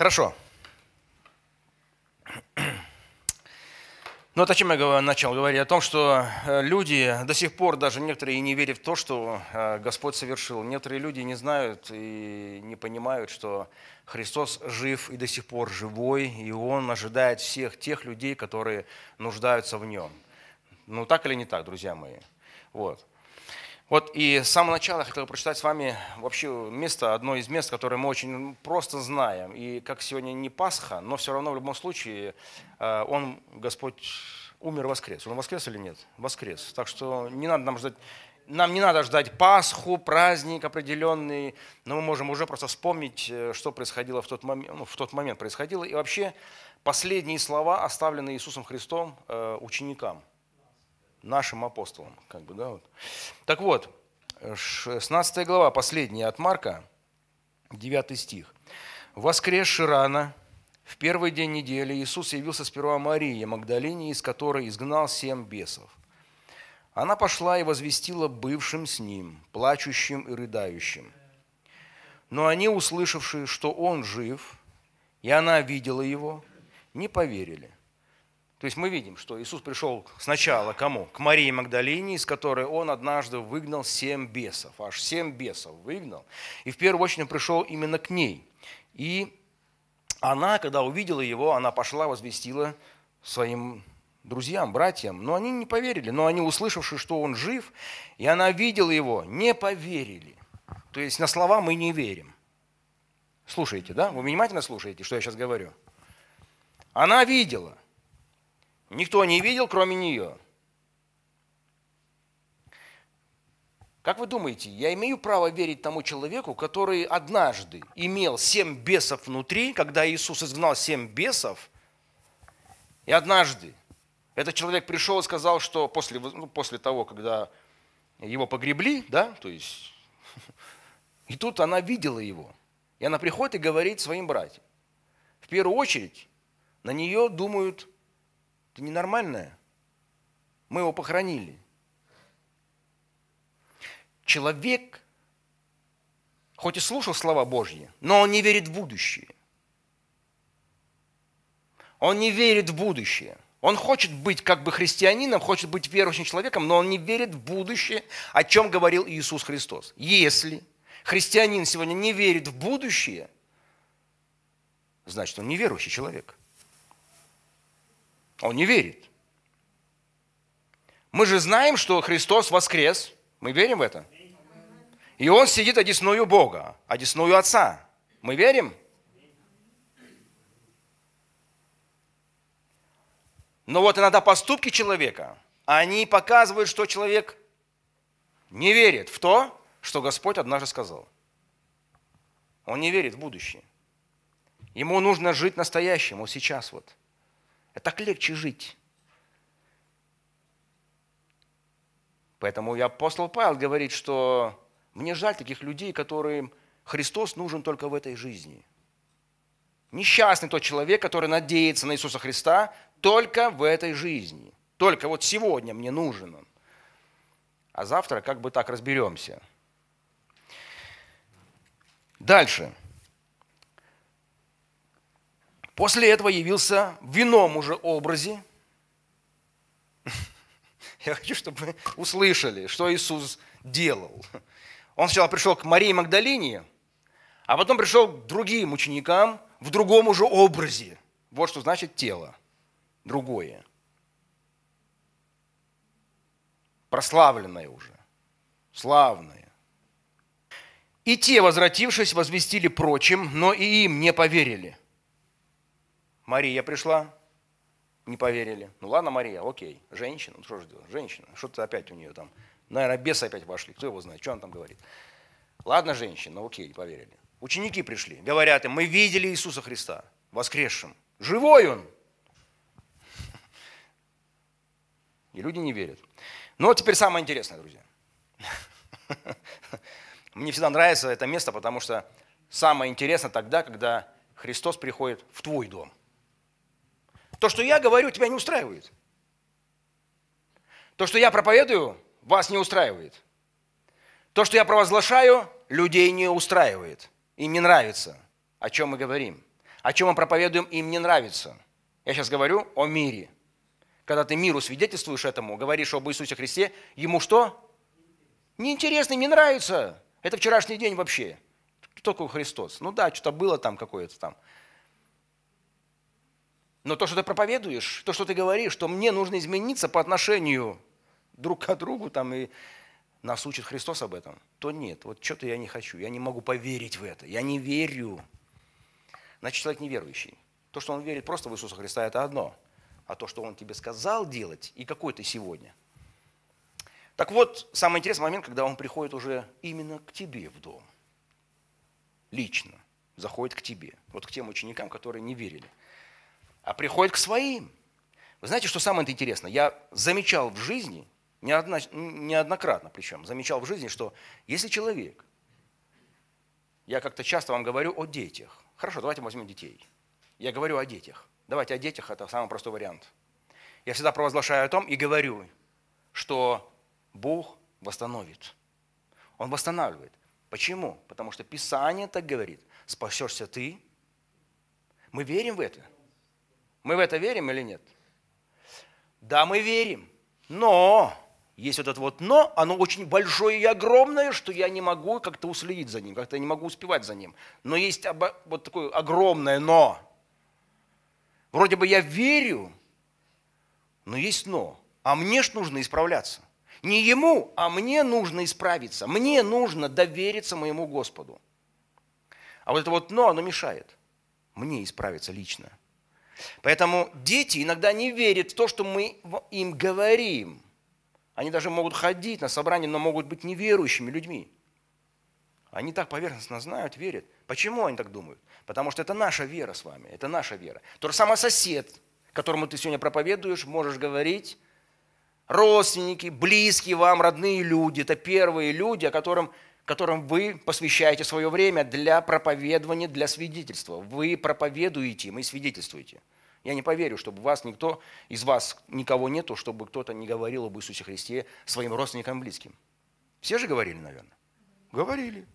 Хорошо. Ну, вот о чем я начал говорить, о том, что э, люди до сих пор даже некоторые не верят в то, что э, Господь совершил. Некоторые люди не знают и не понимают, что Христос жив и до сих пор живой, и Он ожидает всех тех людей, которые нуждаются в Нем. Ну, так или не так, друзья мои? Вот. Вот и с самого начала я хотел прочитать с вами вообще место, одно из мест, которое мы очень ну, просто знаем. И как сегодня не Пасха, но все равно в любом случае э, Он, Господь, умер воскрес. Он воскрес или нет? Воскрес. Так что не надо нам ждать нам не надо ждать Пасху, праздник определенный, но мы можем уже просто вспомнить, э, что происходило в тот момент, ну, в тот момент происходило. И вообще последние слова, оставленные Иисусом Христом э, ученикам нашим апостолам. Как бы, да, вот. Так вот, 16 глава, последняя от Марка, 9 стих. «Воскресши рано, в первый день недели Иисус явился сперва Марии Магдалине, из которой изгнал семь бесов. Она пошла и возвестила бывшим с ним, плачущим и рыдающим. Но они, услышавшие, что он жив, и она видела его, не поверили. То есть мы видим, что Иисус пришел сначала к кому? К Марии Магдалине, из которой он однажды выгнал семь бесов. Аж семь бесов выгнал. И в первую очередь он пришел именно к ней. И она, когда увидела его, она пошла, возвестила своим друзьям, братьям. Но они не поверили. Но они, услышавши, что он жив, и она видела его, не поверили. То есть на слова мы не верим. Слушайте, да? Вы внимательно слушаете, что я сейчас говорю? Она видела – Никто не видел, кроме нее. Как вы думаете, я имею право верить тому человеку, который однажды имел семь бесов внутри, когда Иисус изгнал семь бесов, и однажды этот человек пришел и сказал, что после, ну, после того, когда его погребли, да, то есть, и тут она видела его. И она приходит и говорит своим братьям. В первую очередь на нее думают ты ненормальная? Мы его похоронили. Человек, хоть и слушал слова Божьи, но он не верит в будущее. Он не верит в будущее. Он хочет быть как бы христианином, хочет быть верующим человеком, но он не верит в будущее, о чем говорил Иисус Христос. Если христианин сегодня не верит в будущее, значит, он неверующий человек. А он не верит. Мы же знаем, что Христос воскрес. Мы верим в это? И Он сидит одесную Бога, одесную Отца. Мы верим? Но вот иногда поступки человека, они показывают, что человек не верит в то, что Господь однажды сказал. Он не верит в будущее. Ему нужно жить настоящим, настоящему, сейчас вот – а так легче жить. Поэтому и апостол Павел говорит, что мне жаль таких людей, которым Христос нужен только в этой жизни. Несчастный тот человек, который надеется на Иисуса Христа только в этой жизни. Только вот сегодня мне нужен он. А завтра как бы так разберемся. Дальше. После этого явился в ином уже образе. Я хочу, чтобы вы услышали, что Иисус делал. Он сначала пришел к Марии Магдалине, а потом пришел к другим ученикам в другом уже образе. Вот что значит тело. Другое. Прославленное уже. Славное. И те, возвратившись, возвестили прочим, но и им не поверили. Мария пришла, не поверили. Ну ладно, Мария, окей, женщина, ну что же делать, женщина, что-то опять у нее там, наверное, бесы опять вошли, кто его знает, что она там говорит. Ладно, женщина, ну окей, поверили. Ученики пришли, говорят им, мы видели Иисуса Христа, воскресшим, живой Он. И люди не верят. Но ну теперь самое интересное, друзья. Мне всегда нравится это место, потому что самое интересное тогда, когда Христос приходит в твой дом. То, что я говорю, тебя не устраивает. То, что я проповедую, вас не устраивает. То, что я провозглашаю, людей не устраивает. Им не нравится, о чем мы говорим. О чем мы проповедуем, им не нравится. Я сейчас говорю о мире. Когда ты миру свидетельствуешь этому, говоришь об Иисусе Христе, ему что? Неинтересно, не нравится. Это вчерашний день вообще. Кто такой Христос? Ну да, что-то было там какое-то там. Но то, что ты проповедуешь, то, что ты говоришь, что мне нужно измениться по отношению друг к другу, там, и нас учит Христос об этом, то нет, вот что-то я не хочу, я не могу поверить в это, я не верю. Значит, человек неверующий. То, что он верит просто в Иисуса Христа, это одно. А то, что он тебе сказал делать, и какой ты сегодня. Так вот, самый интересный момент, когда он приходит уже именно к тебе в дом. Лично заходит к тебе. Вот к тем ученикам, которые не верили а приходит к своим. Вы знаете, что самое интересное? Я замечал в жизни, неоднократно причем, замечал в жизни, что если человек, я как-то часто вам говорю о детях. Хорошо, давайте возьмем детей. Я говорю о детях. Давайте о детях, это самый простой вариант. Я всегда провозглашаю о том и говорю, что Бог восстановит. Он восстанавливает. Почему? Потому что Писание так говорит. Спасешься ты. Мы верим в это. Мы в это верим или нет? Да, мы верим. Но есть вот это вот «но», оно очень большое и огромное, что я не могу как-то уследить за ним, как-то не могу успевать за ним. Но есть вот такое огромное «но». Вроде бы я верю, но есть «но». А мне ж нужно исправляться. Не ему, а мне нужно исправиться. Мне нужно довериться моему Господу. А вот это вот «но», оно мешает мне исправиться лично. Поэтому дети иногда не верят в то, что мы им говорим. Они даже могут ходить на собрание, но могут быть неверующими людьми. Они так поверхностно знают, верят. Почему они так думают? Потому что это наша вера с вами, это наша вера. То же самое сосед, которому ты сегодня проповедуешь, можешь говорить, родственники, близкие вам, родные люди, это первые люди, о которых которым вы посвящаете свое время для проповедования, для свидетельства. Вы проповедуете мы и свидетельствуете. Я не поверю, чтобы вас никто, из вас никого нету, чтобы кто-то не говорил об Иисусе Христе своим родственникам близким. Все же говорили, наверное? Говорили.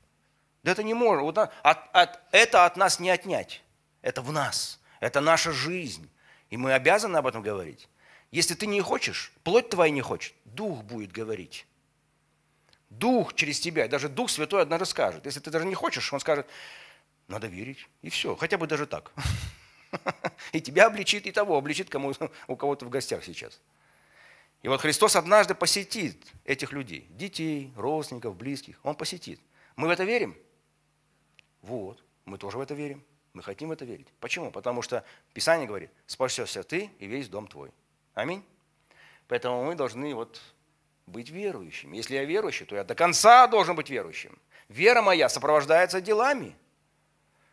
Да это не может. Вот, от, от, это от нас не отнять. Это в нас. Это наша жизнь. И мы обязаны об этом говорить. Если ты не хочешь, плоть твоя не хочет, дух будет говорить. Дух через тебя, даже Дух Святой однажды скажет. Если ты даже не хочешь, он скажет, надо верить, и все, хотя бы даже так. И тебя обличит, и того обличит, кому, у кого-то в гостях сейчас. И вот Христос однажды посетит этих людей, детей, родственников, близких. Он посетит. Мы в это верим? Вот, мы тоже в это верим. Мы хотим в это верить. Почему? Потому что Писание говорит, спасешься ты и весь дом твой. Аминь. Поэтому мы должны вот быть верующим. Если я верующий, то я до конца должен быть верующим. Вера моя сопровождается делами.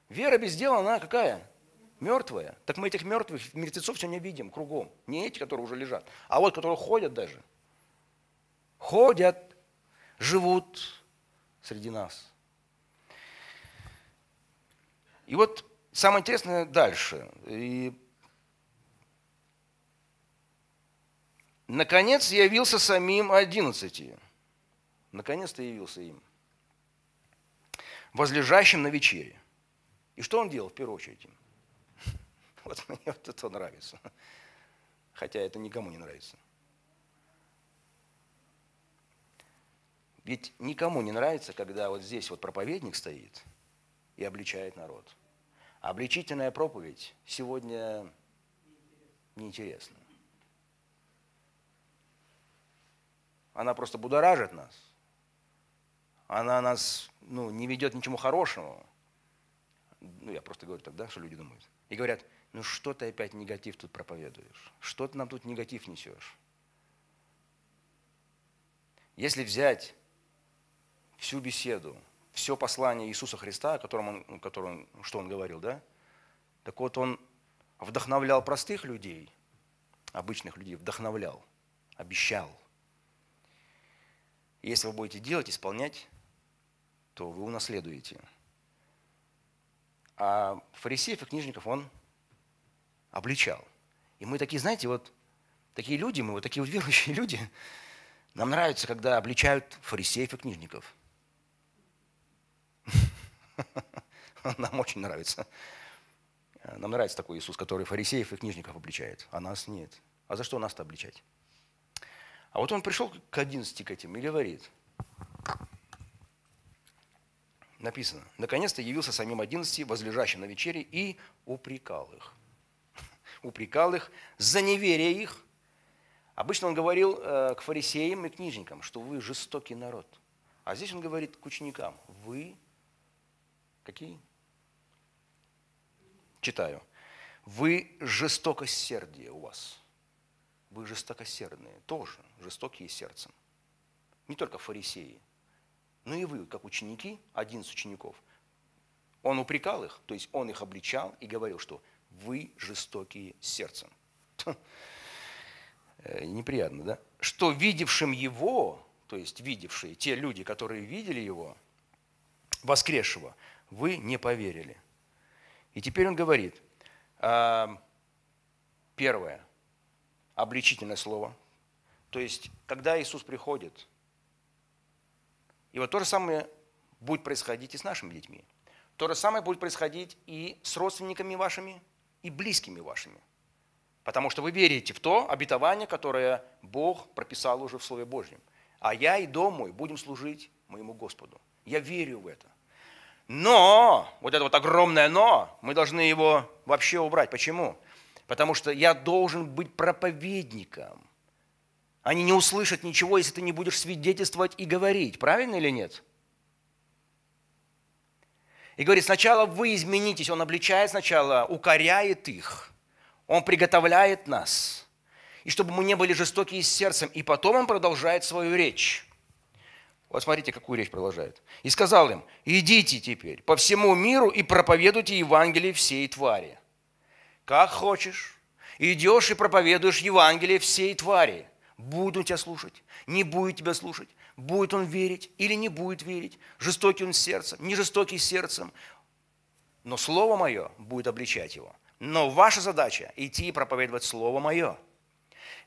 Вера без дела, она какая? Мертвая. Так мы этих мертвых мертвецов сегодня видим кругом. Не эти, которые уже лежат, а вот, которые ходят даже. Ходят, живут среди нас. И вот самое интересное дальше. И Наконец явился самим одиннадцати. Наконец-то явился им. Возлежащим на вечере. И что он делал в первую очередь Вот мне вот это нравится. Хотя это никому не нравится. Ведь никому не нравится, когда вот здесь вот проповедник стоит и обличает народ. А обличительная проповедь сегодня неинтересна. Она просто будоражит нас. Она нас ну, не ведет к ничему хорошему. Ну, я просто говорю тогда, что люди думают. И говорят, ну что ты опять негатив тут проповедуешь? Что ты нам тут негатив несешь? Если взять всю беседу, все послание Иисуса Христа, о котором он, котором, что он говорил, да? Так вот, он вдохновлял простых людей, обычных людей, вдохновлял, обещал. Если вы будете делать, исполнять, то вы унаследуете. А фарисеев и книжников он обличал. И мы такие, знаете, вот такие люди, мы вот такие вот верующие люди, нам нравится, когда обличают фарисеев и книжников. Нам очень нравится. Нам нравится такой Иисус, который фарисеев и книжников обличает, а нас нет. А за что нас-то обличать? А вот он пришел к 11 к этим и говорит, написано, наконец-то явился самим 11, возлежащим на вечере, и упрекал их. Упрекал их за неверие их. Обычно он говорил э, к фарисеям и книжникам, что вы жестокий народ. А здесь он говорит к ученикам, вы какие? Читаю. Вы жестокость сердия у вас – вы жестокосердные, тоже жестокие сердцем. Не только фарисеи, но и вы, как ученики, один из учеников. Он упрекал их, то есть он их обличал и говорил, что вы жестокие сердцем. Э, неприятно, да? Что видевшим его, то есть видевшие, те люди, которые видели его, воскресшего, вы не поверили. И теперь он говорит, а, первое – обличительное слово. То есть, когда Иисус приходит, и вот то же самое будет происходить и с нашими детьми. То же самое будет происходить и с родственниками вашими, и близкими вашими. Потому что вы верите в то обетование, которое Бог прописал уже в Слове Божьем. А я и дом мой будем служить моему Господу. Я верю в это. Но, вот это вот огромное но, мы должны его вообще убрать. Почему? Потому что я должен быть проповедником. Они не услышат ничего, если ты не будешь свидетельствовать и говорить. Правильно или нет? И говорит, сначала вы изменитесь. Он обличает сначала, укоряет их. Он приготовляет нас. И чтобы мы не были жестоки с сердцем. И потом он продолжает свою речь. Вот смотрите, какую речь продолжает. «И сказал им, идите теперь по всему миру и проповедуйте Евангелие всей твари» как хочешь. Идешь и проповедуешь Евангелие всей твари. Будет он тебя слушать, не будет тебя слушать, будет он верить или не будет верить, жестокий он сердцем, не жестокий сердцем, но Слово Мое будет обличать его. Но ваша задача – идти и проповедовать Слово Мое.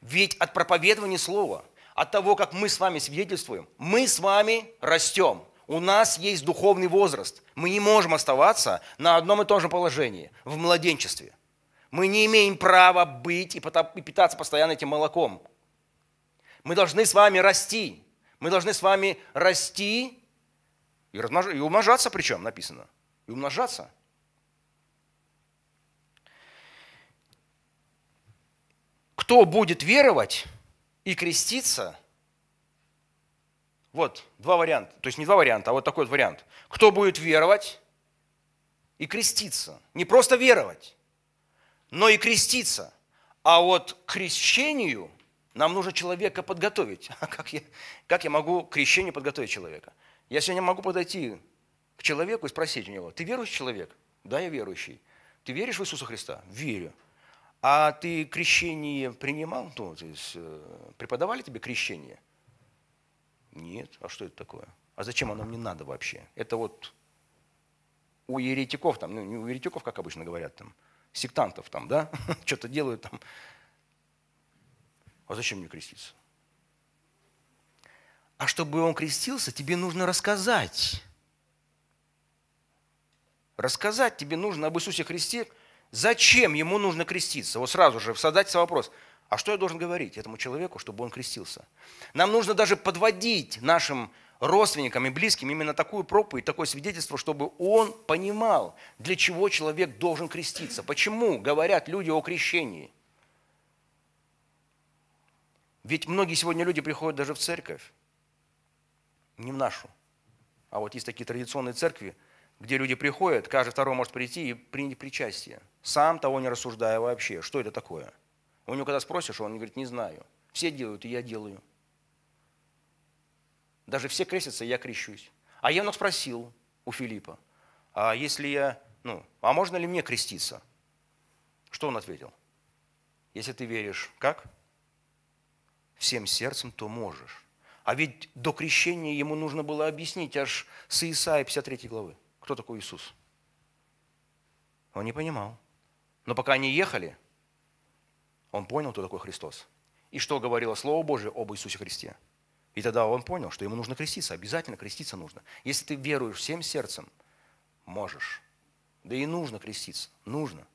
Ведь от проповедования Слова, от того, как мы с вами свидетельствуем, мы с вами растем. У нас есть духовный возраст. Мы не можем оставаться на одном и том же положении, в младенчестве – мы не имеем права быть и питаться постоянно этим молоком. Мы должны с вами расти. Мы должны с вами расти и, размнож... и умножаться, причем написано. И умножаться. Кто будет веровать и креститься, вот два варианта, то есть не два варианта, а вот такой вот вариант. Кто будет веровать и креститься? Не просто веровать, но и креститься. А вот к крещению нам нужно человека подготовить. А как я, как я могу к крещению подготовить человека? Я сегодня могу подойти к человеку и спросить у него, ты верующий человек? Да, я верующий. Ты веришь в Иисуса Христа? Верю. А ты крещение принимал? Ну, то есть, э, преподавали тебе крещение? Нет. А что это такое? А зачем оно мне надо вообще? Это вот у еретиков, там, ну, не у еретиков, как обычно говорят, там, сектантов там, да, что-то делают там. А зачем мне креститься? А чтобы он крестился, тебе нужно рассказать. Рассказать тебе нужно об Иисусе Христе, зачем ему нужно креститься. Вот сразу же задать себе вопрос, а что я должен говорить этому человеку, чтобы он крестился? Нам нужно даже подводить нашим родственникам и близким именно такую проповедь, такое свидетельство, чтобы он понимал, для чего человек должен креститься. Почему говорят люди о крещении? Ведь многие сегодня люди приходят даже в церковь, не в нашу. А вот есть такие традиционные церкви, где люди приходят, каждый второй может прийти и принять причастие, сам того не рассуждая вообще, что это такое. У него когда спросишь, он говорит, не знаю. Все делают, и я делаю – даже все крестятся, я крещусь. А я Евнух спросил у Филиппа, а если я, ну, а можно ли мне креститься? Что он ответил? Если ты веришь, как? Всем сердцем, то можешь. А ведь до крещения ему нужно было объяснить аж с Исаии 53 главы. Кто такой Иисус? Он не понимал. Но пока они ехали, он понял, кто такой Христос. И что говорило Слово Божие об Иисусе Христе – и тогда он понял, что ему нужно креститься, обязательно креститься нужно. Если ты веруешь всем сердцем, можешь. Да и нужно креститься, нужно.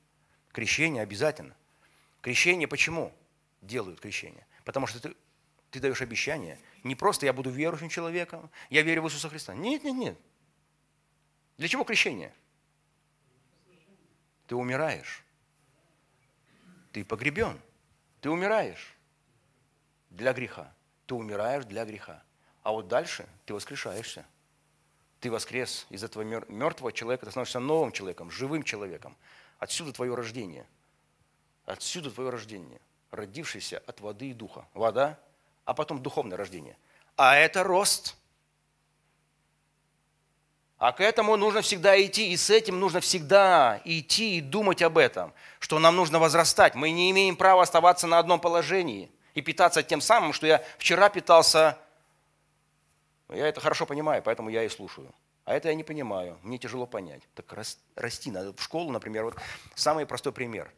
Крещение обязательно. Крещение почему делают крещение? Потому что ты, ты даешь обещание. Не просто я буду верующим человеком, я верю в Иисуса Христа. Нет, нет, нет. Для чего крещение? Ты умираешь. Ты погребен. Ты умираешь для греха ты умираешь для греха. А вот дальше ты воскрешаешься. Ты воскрес из этого мертвого человека, ты становишься новым человеком, живым человеком. Отсюда твое рождение. Отсюда твое рождение, родившееся от воды и духа. Вода, а потом духовное рождение. А это рост. А к этому нужно всегда идти, и с этим нужно всегда идти и думать об этом, что нам нужно возрастать. Мы не имеем права оставаться на одном положении – и питаться тем самым, что я вчера питался. Ну, я это хорошо понимаю, поэтому я и слушаю. А это я не понимаю, мне тяжело понять. Так расти надо в школу, например. Вот самый простой пример.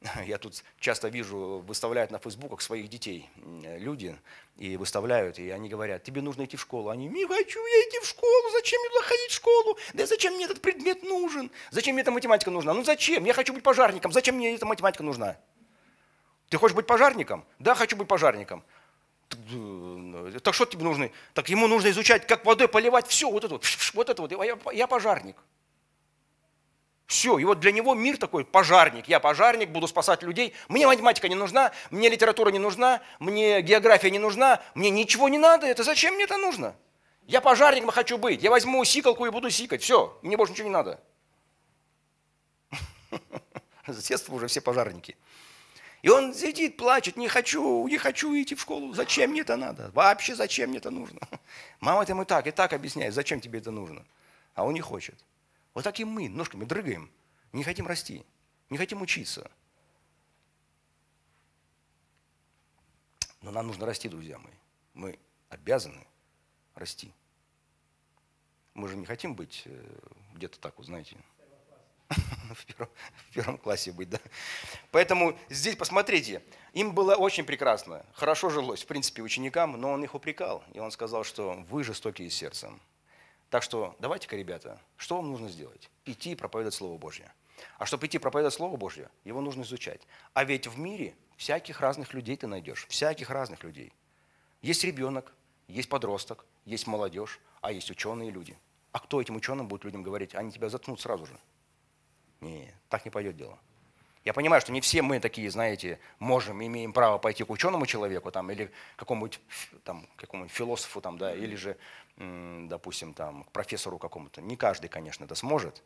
Я тут часто вижу, выставляют на фейсбуках своих детей люди, и выставляют, и они говорят, тебе нужно идти в школу. Они, не хочу я идти в школу, зачем мне туда ходить в школу? Да зачем мне этот предмет нужен? Зачем мне эта математика нужна? Ну зачем? Я хочу быть пожарником, зачем мне эта математика нужна? Ты хочешь быть пожарником? Да, хочу быть пожарником. Э, э, так что тебе нужно? Так ему нужно изучать, как водой поливать все, вот это вот, вот это вот. А я, я пожарник. Все, и вот для него мир такой пожарник. Я пожарник, буду спасать людей. Мне математика не нужна, мне литература не нужна, мне география не нужна, мне ничего не надо. Это зачем мне это нужно? Я пожарником хочу быть. Я возьму сикалку и буду сикать. Все, мне больше ничего не надо. С детства уже все пожарники. И он сидит, плачет, не хочу, не хочу идти в школу. Зачем мне это надо? Вообще зачем мне это нужно? Мама это ему так и так объясняет, зачем тебе это нужно. А он не хочет. Вот так и мы ножками дрыгаем, не хотим расти, не хотим учиться. Но нам нужно расти, друзья мои. Мы обязаны расти. Мы же не хотим быть э, где-то так, вот, знаете, в первом, в первом классе быть, да. Поэтому здесь, посмотрите, им было очень прекрасно, хорошо жилось, в принципе, ученикам, но он их упрекал, и он сказал, что вы жестокие сердцем. Так что давайте-ка, ребята, что вам нужно сделать? Идти и проповедовать Слово Божье. А чтобы идти проповедовать Слово Божье, его нужно изучать. А ведь в мире всяких разных людей ты найдешь, всяких разных людей. Есть ребенок, есть подросток, есть молодежь, а есть ученые люди. А кто этим ученым будет людям говорить? Они тебя заткнут сразу же. Не, так не пойдет дело. Я понимаю, что не все мы такие, знаете, можем, имеем право пойти к ученому человеку там, или к какому-нибудь там, какому философу, там, да, или же, допустим, там, к профессору какому-то. Не каждый, конечно, это сможет,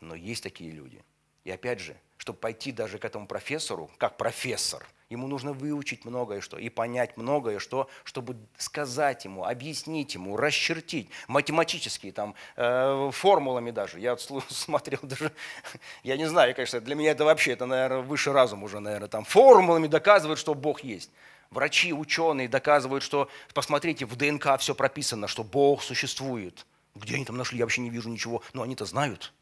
но есть такие люди. И опять же, чтобы пойти даже к этому профессору, как профессор, ему нужно выучить многое что и понять многое что, чтобы сказать ему, объяснить ему, расчертить математически, там, э, формулами даже. Я смотрел даже, я не знаю, конечно, для меня это вообще, это, наверное, выше разум уже, наверное, там, формулами доказывают, что Бог есть. Врачи, ученые доказывают, что, посмотрите, в ДНК все прописано, что Бог существует. Где они там нашли, я вообще не вижу ничего, но они-то знают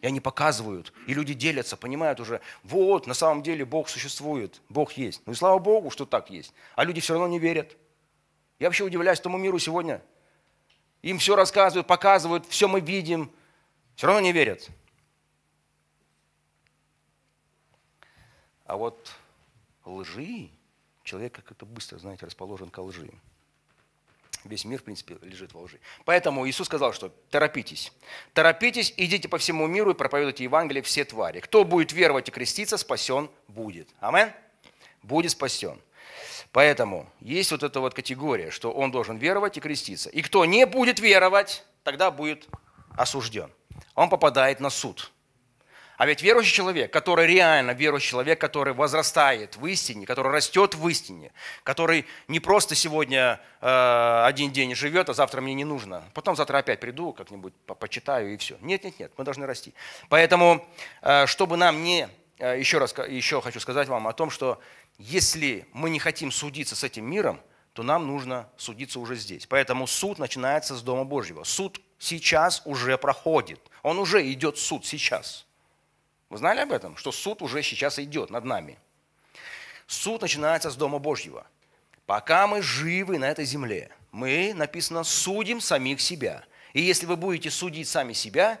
и они показывают, и люди делятся, понимают уже, вот, на самом деле Бог существует, Бог есть. Ну и слава Богу, что так есть. А люди все равно не верят. Я вообще удивляюсь тому миру сегодня. Им все рассказывают, показывают, все мы видим, все равно не верят. А вот лжи, человек как-то быстро, знаете, расположен к лжи. Весь мир, в принципе, лежит во лжи. Поэтому Иисус сказал, что торопитесь. Торопитесь, идите по всему миру и проповедуйте Евангелие все твари. Кто будет веровать и креститься, спасен будет. Амен? Будет спасен. Поэтому есть вот эта вот категория, что он должен веровать и креститься. И кто не будет веровать, тогда будет осужден. Он попадает на суд. А ведь верующий человек, который реально верующий человек, который возрастает в истине, который растет в истине, который не просто сегодня э, один день живет, а завтра мне не нужно, потом завтра опять приду, как-нибудь почитаю и все. Нет, нет, нет, мы должны расти. Поэтому, э, чтобы нам не, э, еще раз еще хочу сказать вам о том, что если мы не хотим судиться с этим миром, то нам нужно судиться уже здесь. Поэтому суд начинается с Дома Божьего. Суд сейчас уже проходит. Он уже идет суд сейчас. Вы знали об этом? Что суд уже сейчас идет над нами. Суд начинается с Дома Божьего. Пока мы живы на этой земле, мы, написано, судим самих себя. И если вы будете судить сами себя,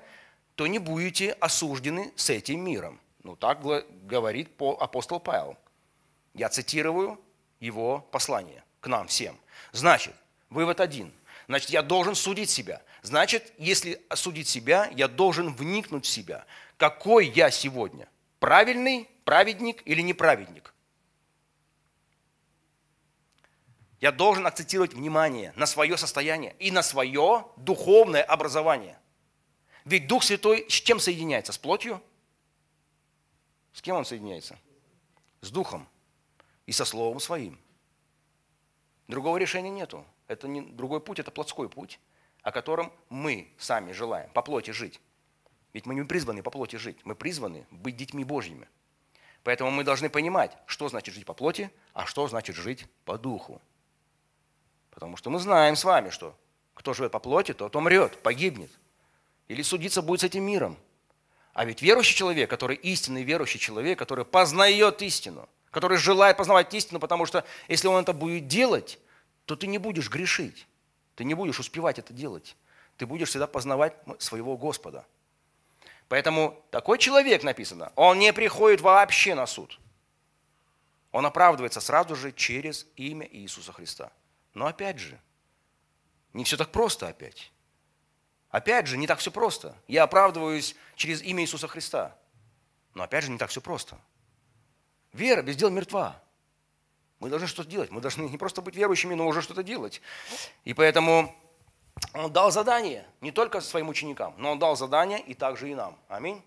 то не будете осуждены с этим миром. Ну, так говорит апостол Павел. Я цитирую его послание к нам всем. Значит, вывод один. Значит, я должен судить себя. Значит, если судить себя, я должен вникнуть в себя какой я сегодня? Правильный, праведник или неправедник? Я должен акцентировать внимание на свое состояние и на свое духовное образование. Ведь Дух Святой с чем соединяется? С плотью? С кем он соединяется? С Духом и со Словом Своим. Другого решения нету. Это не другой путь, это плотской путь, о котором мы сами желаем по плоти жить. Ведь мы не призваны по плоти жить, мы призваны быть детьми Божьими. Поэтому мы должны понимать, что значит жить по плоти, а что значит жить по духу. Потому что мы знаем с вами, что кто живет по плоти, тот умрет, погибнет. Или судиться будет с этим миром. А ведь верующий человек, который истинный верующий человек, который познает истину, который желает познавать истину, потому что если он это будет делать, то ты не будешь грешить, ты не будешь успевать это делать. Ты будешь всегда познавать своего Господа – Поэтому такой человек, написано, он не приходит вообще на суд. Он оправдывается сразу же через имя Иисуса Христа. Но опять же, не все так просто опять. Опять же, не так все просто. Я оправдываюсь через имя Иисуса Христа. Но опять же, не так все просто. Вера без дел мертва. Мы должны что-то делать. Мы должны не просто быть верующими, но уже что-то делать. И поэтому он дал задание не только своим ученикам, но Он дал задание и также и нам. Аминь.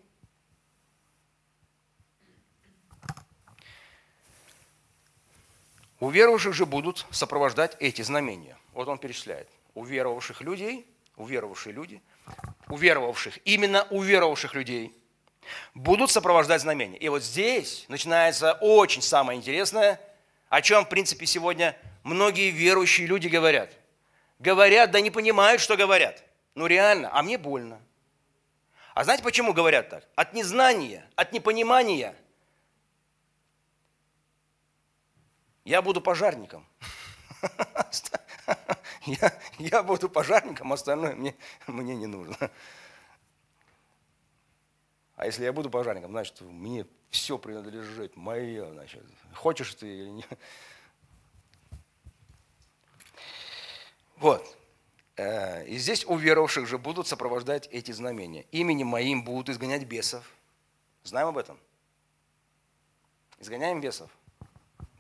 Уверовавших же будут сопровождать эти знамения. Вот он перечисляет. Уверовавших людей, уверовавшие люди, уверовавших, именно уверовавших людей будут сопровождать знамения. И вот здесь начинается очень самое интересное, о чем, в принципе, сегодня многие верующие люди говорят – говорят, да не понимают, что говорят. Ну реально, а мне больно. А знаете, почему говорят так? От незнания, от непонимания. Я буду пожарником. Я, я буду пожарником, остальное мне, мне не нужно. А если я буду пожарником, значит, мне все принадлежит, мое, значит, хочешь ты или нет. Вот. Э, и здесь уверовавших же будут сопровождать эти знамения. Именем моим будут изгонять бесов. Знаем об этом? Изгоняем бесов.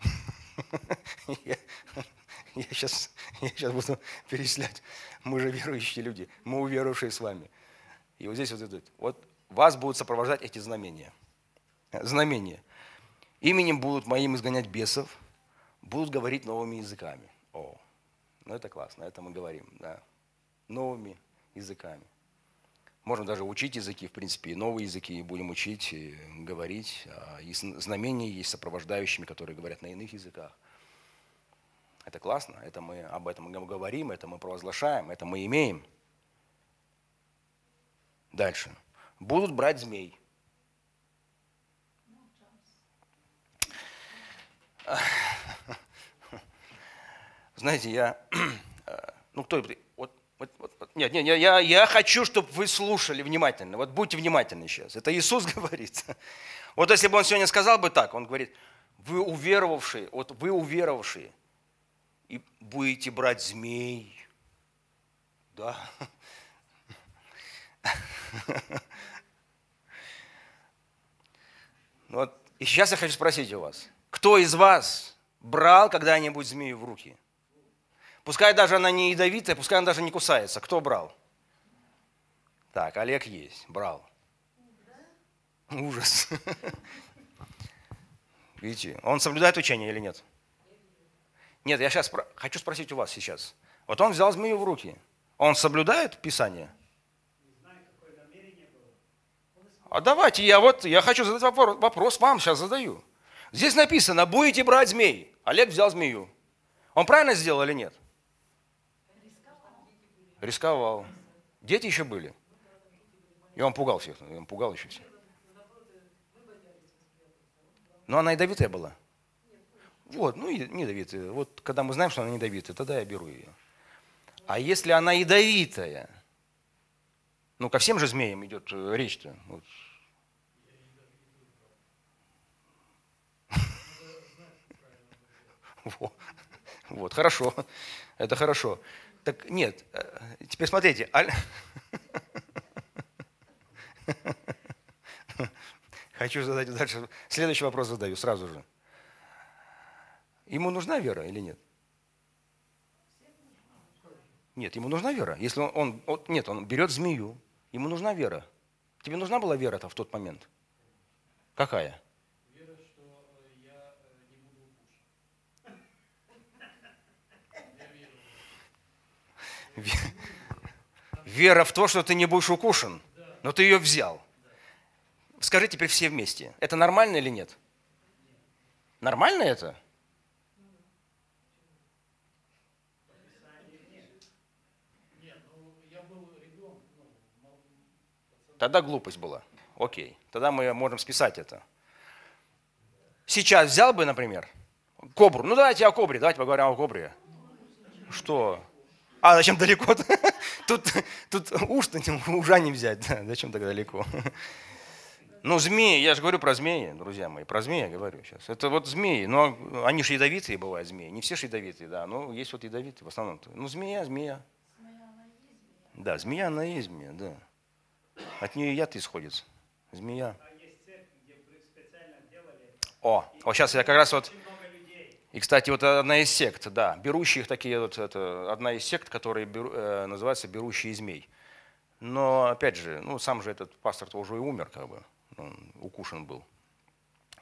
Я, сейчас, я сейчас буду перечислять. Мы же верующие люди. Мы уверовавшие с вами. И вот здесь вот идут. Вот вас будут сопровождать эти знамения. Знамения. Именем будут моим изгонять бесов. Будут говорить новыми языками. О, но ну, это классно, это мы говорим, да, новыми языками. Можно даже учить языки, в принципе, и новые языки будем учить, и говорить. А, и знамения есть сопровождающими, которые говорят на иных языках. Это классно, это мы об этом говорим, это мы провозглашаем, это мы имеем. Дальше. Будут брать змей. No ну, знаете, я, э, ну кто, вот, вот, вот, нет, нет, я, я хочу, чтобы вы слушали внимательно, вот будьте внимательны сейчас, это Иисус говорит. Вот если бы он сегодня сказал бы так, он говорит, вы уверовавшие, вот вы уверовавшие, и будете брать змей, да, вот, и сейчас я хочу спросить у вас, кто из вас брал когда-нибудь змею в руки? Пускай даже она не ядовитая, пускай она даже не кусается. Кто брал? Так, Олег есть, брал. Ужас. Видите, он соблюдает учение или нет? Нет, я сейчас хочу спросить у вас сейчас. Вот он взял змею в руки. Он соблюдает Писание? А давайте, я вот, я хочу задать вопрос, вопрос вам сейчас задаю. Здесь написано, будете брать змей. Олег взял змею. Он правильно сделал или нет? рисковал. Дети еще были. И он пугал всех, он пугал еще всех. Но она ядовитая была. Вот, ну, ядовитая. Вот когда мы знаем, что она ядовитая, тогда я беру ее. А если она ядовитая, ну, ко всем же змеям идет э, речь-то. Вот. Вот, хорошо, это хорошо. Так нет, э, теперь смотрите. Хочу задать дальше. Следующий вопрос задаю сразу же. Ему нужна вера или нет? Нет, ему нужна вера. Если он, он вот, нет, он берет змею, ему нужна вера. Тебе нужна была вера-то в тот момент? Какая? Вера в то, что ты не будешь укушен, но ты ее взял. Скажи теперь все вместе, это нормально или нет? Нормально это? Тогда глупость была. Окей, тогда мы можем списать это. Сейчас взял бы, например, кобру. Ну давайте о кобре, давайте поговорим о кобре. Что? А зачем далеко Тут, тут уж ужа не взять. Да, зачем так далеко? Ну, змеи, я же говорю про змеи, друзья мои, про змеи я говорю сейчас. Это вот змеи, но они же ядовитые бывают, змеи. Не все же ядовитые, да, но есть вот ядовитые в основном. -то. Ну, змея, змея. Да, змея, она и есть змея, да. От нее яд исходит. Змея. А О, вот сейчас я как раз вот и, кстати, вот одна из сект, да, берущих такие вот, это одна из сект, которая беру, э, называется «берущие змей». Но, опять же, ну, сам же этот пастор -то уже и умер, как бы, он укушен был.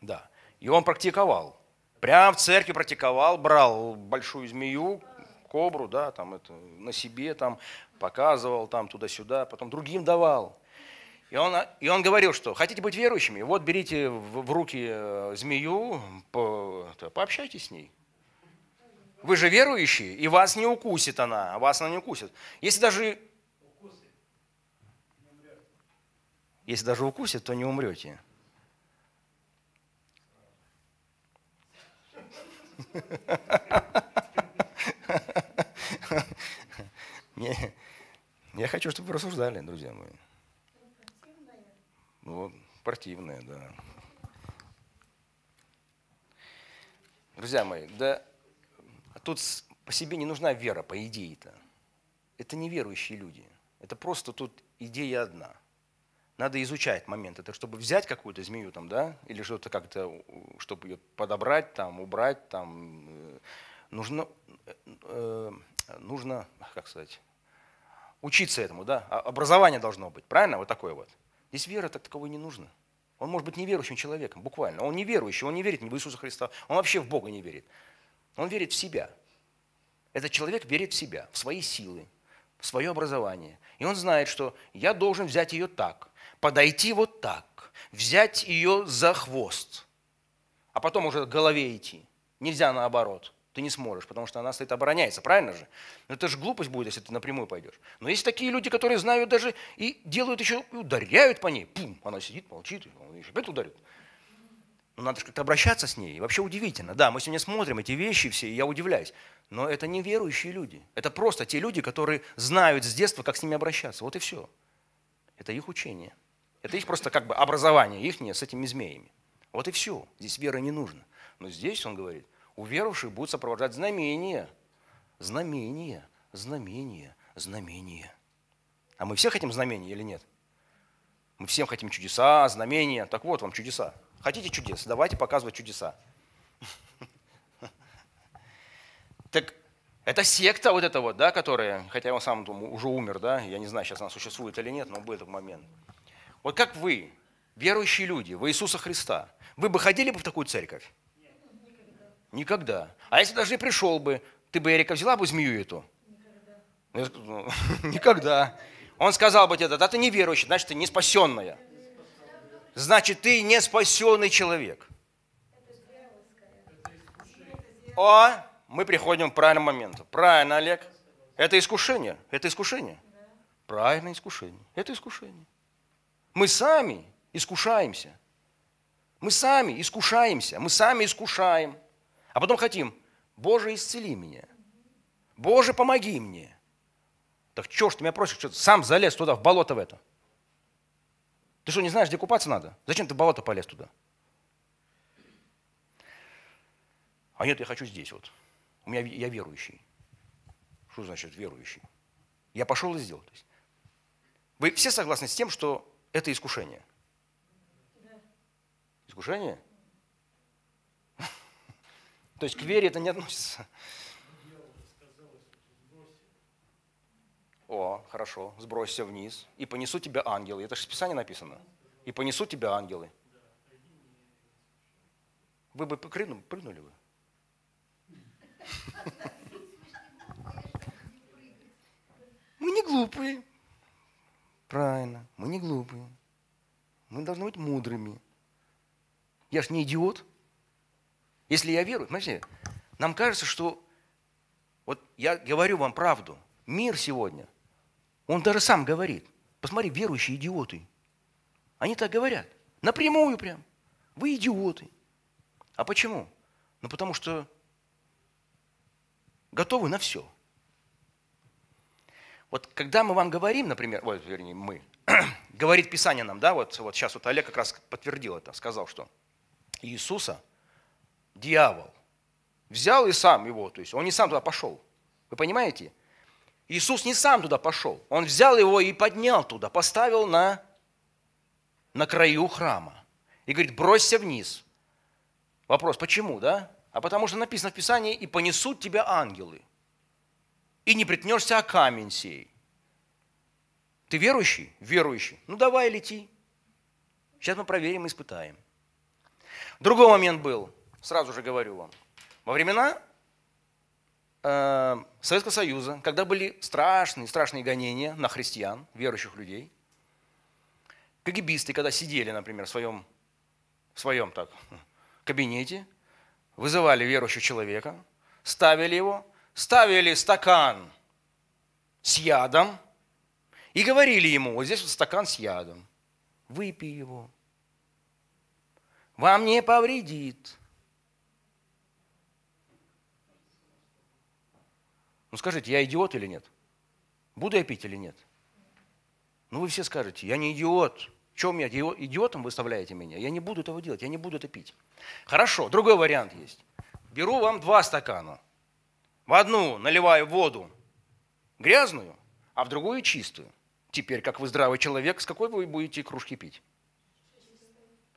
Да. И он практиковал. Прям в церкви практиковал, брал большую змею, кобру, да, там это, на себе там, показывал там туда-сюда, потом другим давал. И он, и он говорил, что хотите быть верующими, вот берите в, в руки э, змею, по, то, пообщайтесь с ней. Вы же верующие, и вас не укусит она, вас она не укусит. Если даже, если даже укусит, то не умрете. Я хочу, чтобы вы рассуждали, друзья мои. Ну, спортивная, да. Друзья мои, да а тут по себе не нужна вера, по идее-то. Это не верующие люди. Это просто тут идея одна. Надо изучать момент. Это чтобы взять какую-то змею там, да, или что-то как-то, чтобы ее подобрать, там, убрать, там. Э, нужно, э, э нужно, как сказать, учиться этому, да. А образование должно быть, правильно? Вот такое вот. Здесь вера так таковой не нужна. Он может быть неверующим человеком, буквально. Он неверующий, он не верит ни в Иисуса Христа, он вообще в Бога не верит. Он верит в себя. Этот человек верит в себя, в свои силы, в свое образование. И он знает, что я должен взять ее так, подойти вот так, взять ее за хвост, а потом уже к голове идти. Нельзя наоборот – ты не сможешь, потому что она стоит обороняется, правильно же? Но ну, это же глупость будет, если ты напрямую пойдешь. Но есть такие люди, которые знают даже и делают еще, и ударяют по ней. Пум, она сидит, молчит, и он еще опять ударит. Но ну, надо же как-то обращаться с ней. И вообще удивительно. Да, мы сегодня смотрим эти вещи все, и я удивляюсь. Но это не верующие люди. Это просто те люди, которые знают с детства, как с ними обращаться. Вот и все. Это их учение. Это их просто как бы образование, их нет с этими змеями. Вот и все. Здесь вера не нужна. Но здесь он говорит, Уверовавших будут сопровождать знамения. Знамения, знамения, знамения. А мы все хотим знамения или нет? Мы всем хотим чудеса, знамения. Так вот вам чудеса. Хотите чудес? Давайте показывать чудеса. Так это секта вот эта вот, да, которая, хотя он сам уже умер, да, я не знаю, сейчас она существует или нет, но был этот момент. Вот как вы, верующие люди, в Иисуса Христа, вы бы ходили бы в такую церковь? Никогда. А если даже и пришел бы, ты бы, Эрика, взяла бы змею эту? Никогда. Никогда. Он сказал бы тебе, да ты неверующий, значит, ты не спасенная. Значит, ты не спасенный человек. О, мы приходим к правильному моменту. Правильно, Олег. Это искушение. Это искушение. Правильно, искушение. Это искушение. Мы сами искушаемся. Мы сами искушаемся. Мы сами искушаем. А потом хотим, Боже, исцели меня. Боже, помоги мне. Так что ж ты меня просишь? Что сам залез туда, в болото в это? Ты что, не знаешь, где купаться надо? Зачем ты в болото полез туда? А нет, я хочу здесь вот. У меня, я верующий. Что значит верующий? Я пошел и сделал. То есть вы все согласны с тем, что это искушение? Искушение? То есть к вере это не относится. О, хорошо, сбросься вниз, и понесу тебя ангелы. Это же в Писании написано. И понесу тебя ангелы. Вы бы прыгнули, прыгнули вы. Мы не глупые. Правильно, мы не глупые. Мы должны быть мудрыми. Я ж не идиот. Если я верую, смотрите, нам кажется, что вот я говорю вам правду. Мир сегодня, он даже сам говорит. Посмотри, верующие идиоты. Они так говорят. Напрямую прям. Вы идиоты. А почему? Ну, потому что готовы на все. Вот когда мы вам говорим, например, вот вернее, мы, говорит Писание нам, да, вот, вот сейчас вот Олег как раз подтвердил это, сказал, что Иисуса – дьявол, взял и сам его, то есть он не сам туда пошел. Вы понимаете? Иисус не сам туда пошел. Он взял его и поднял туда, поставил на, на краю храма. И говорит, бросься вниз. Вопрос, почему, да? А потому что написано в Писании, и понесут тебя ангелы, и не притнешься о камень сей. Ты верующий? Верующий. Ну давай, лети. Сейчас мы проверим и испытаем. Другой момент был – сразу же говорю вам, во времена э, Советского Союза, когда были страшные, страшные гонения на христиан, верующих людей, КГБисты, когда сидели, например, в своем, в своем так, кабинете, вызывали верующего человека, ставили его, ставили стакан с ядом и говорили ему, вот здесь вот стакан с ядом, выпей его, вам не повредит – Ну скажите, я идиот или нет? Буду я пить или нет? Ну вы все скажете, я не идиот. Чем меня идиотом выставляете меня? Я не буду этого делать, я не буду это пить. Хорошо, другой вариант есть. Беру вам два стакана. В одну наливаю воду грязную, а в другую чистую. Теперь, как вы здравый человек, с какой вы будете кружки пить?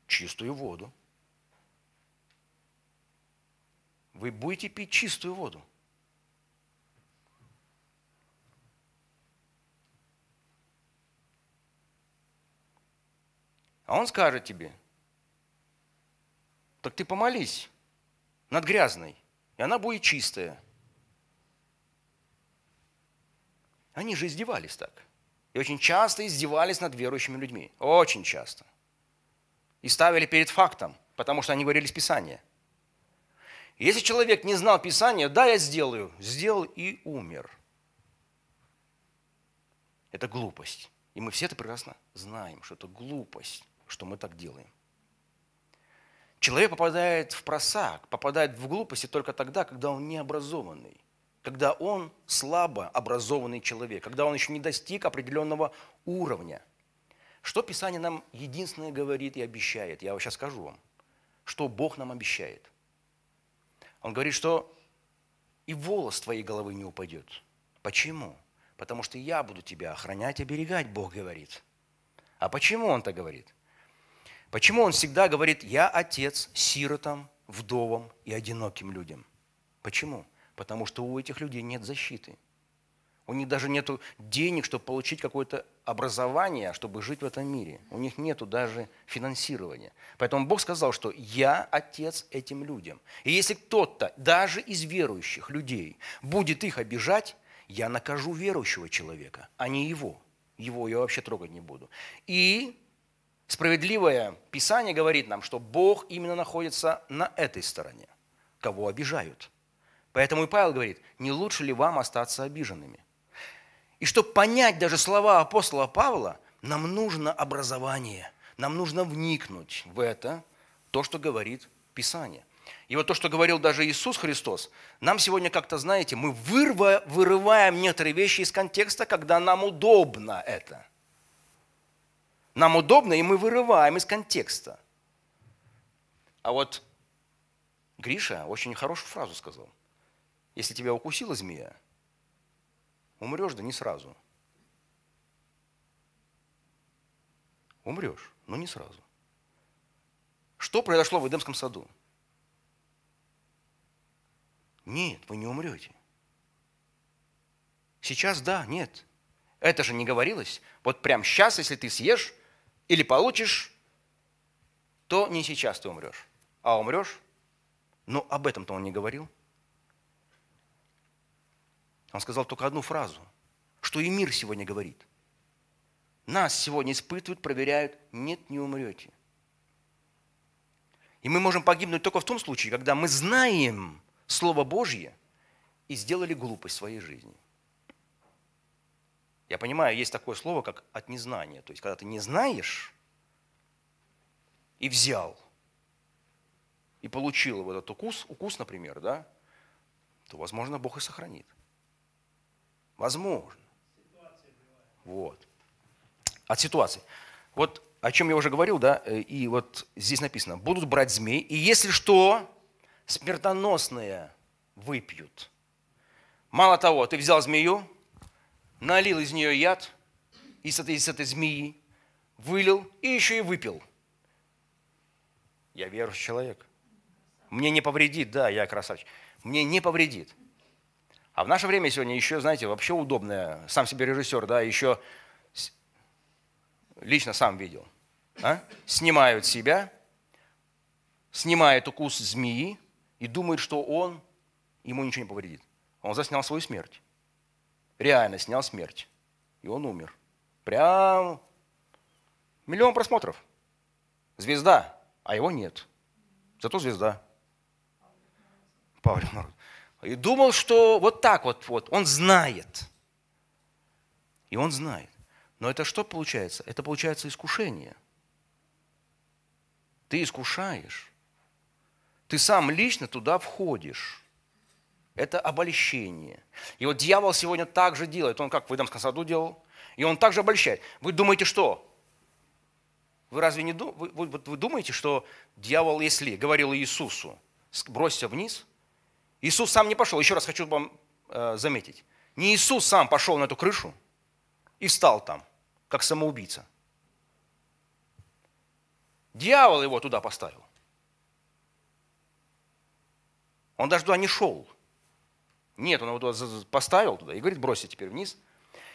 Чистую воду. Вы будете пить чистую воду. А он скажет тебе, так ты помолись над грязной, и она будет чистая. Они же издевались так. И очень часто издевались над верующими людьми. Очень часто. И ставили перед фактом, потому что они говорили с Писания. Если человек не знал Писания, да, я сделаю, сделал и умер. Это глупость. И мы все это прекрасно знаем, что это глупость что мы так делаем. Человек попадает в просак, попадает в глупости только тогда, когда он необразованный, когда он слабо образованный человек, когда он еще не достиг определенного уровня. Что Писание нам единственное говорит и обещает, я сейчас скажу вам, что Бог нам обещает. Он говорит, что и волос твоей головы не упадет. Почему? Потому что я буду тебя охранять, оберегать, Бог говорит. А почему он так говорит? Почему он всегда говорит, я отец сиротам, вдовам и одиноким людям? Почему? Потому что у этих людей нет защиты. У них даже нет денег, чтобы получить какое-то образование, чтобы жить в этом мире. У них нет даже финансирования. Поэтому Бог сказал, что «Я отец этим людям». И если кто-то, даже из верующих людей, будет их обижать, я накажу верующего человека, а не его. Его я вообще трогать не буду. И Справедливое Писание говорит нам, что Бог именно находится на этой стороне, кого обижают. Поэтому и Павел говорит, не лучше ли вам остаться обиженными? И чтобы понять даже слова апостола Павла, нам нужно образование, нам нужно вникнуть в это, то, что говорит Писание. И вот то, что говорил даже Иисус Христос, нам сегодня как-то, знаете, мы вырва, вырываем некоторые вещи из контекста, когда нам удобно это – нам удобно, и мы вырываем из контекста. А вот Гриша очень хорошую фразу сказал. Если тебя укусила змея, умрешь, да не сразу. Умрешь, но не сразу. Что произошло в Эдемском саду? Нет, вы не умрете. Сейчас да, нет. Это же не говорилось. Вот прямо сейчас, если ты съешь, или получишь, то не сейчас ты умрешь, а умрешь. Но ну, об этом-то он не говорил. Он сказал только одну фразу, что и мир сегодня говорит. Нас сегодня испытывают, проверяют. Нет, не умрете. И мы можем погибнуть только в том случае, когда мы знаем Слово Божье и сделали глупость в своей жизни. Я понимаю, есть такое слово, как от незнания. То есть, когда ты не знаешь и взял, и получил вот этот укус, укус, например, да, то, возможно, Бог и сохранит. Возможно. Вот. От ситуации. Вот о чем я уже говорил, да, э, и вот здесь написано, будут брать змей, и если что, смертоносные выпьют. Мало того, ты взял змею, налил из нее яд, из этой, из этой змеи, вылил и еще и выпил. Я верующий человек. Мне не повредит, да, я красавчик. Мне не повредит. А в наше время сегодня еще, знаете, вообще удобное, сам себе режиссер, да, еще лично сам видел. А? Снимают себя, снимают укус змеи и думают что он, ему ничего не повредит. Он заснял свою смерть реально снял смерть. И он умер. Прям миллион просмотров. Звезда, а его нет. Зато звезда. Павел народ. И думал, что вот так вот, вот, он знает. И он знает. Но это что получается? Это получается искушение. Ты искушаешь. Ты сам лично туда входишь это обольщение. И вот дьявол сегодня так же делает. Он как в Эдемском саду делал. И он также обольщает. Вы думаете, что? Вы разве не думаете? вы, вы, вы думаете, что дьявол, если говорил Иисусу, бросься вниз, Иисус сам не пошел. Еще раз хочу вам э, заметить. Не Иисус сам пошел на эту крышу и встал там, как самоубийца. Дьявол его туда поставил. Он даже туда не шел. Нет, он его туда поставил туда и говорит, бросьте теперь вниз.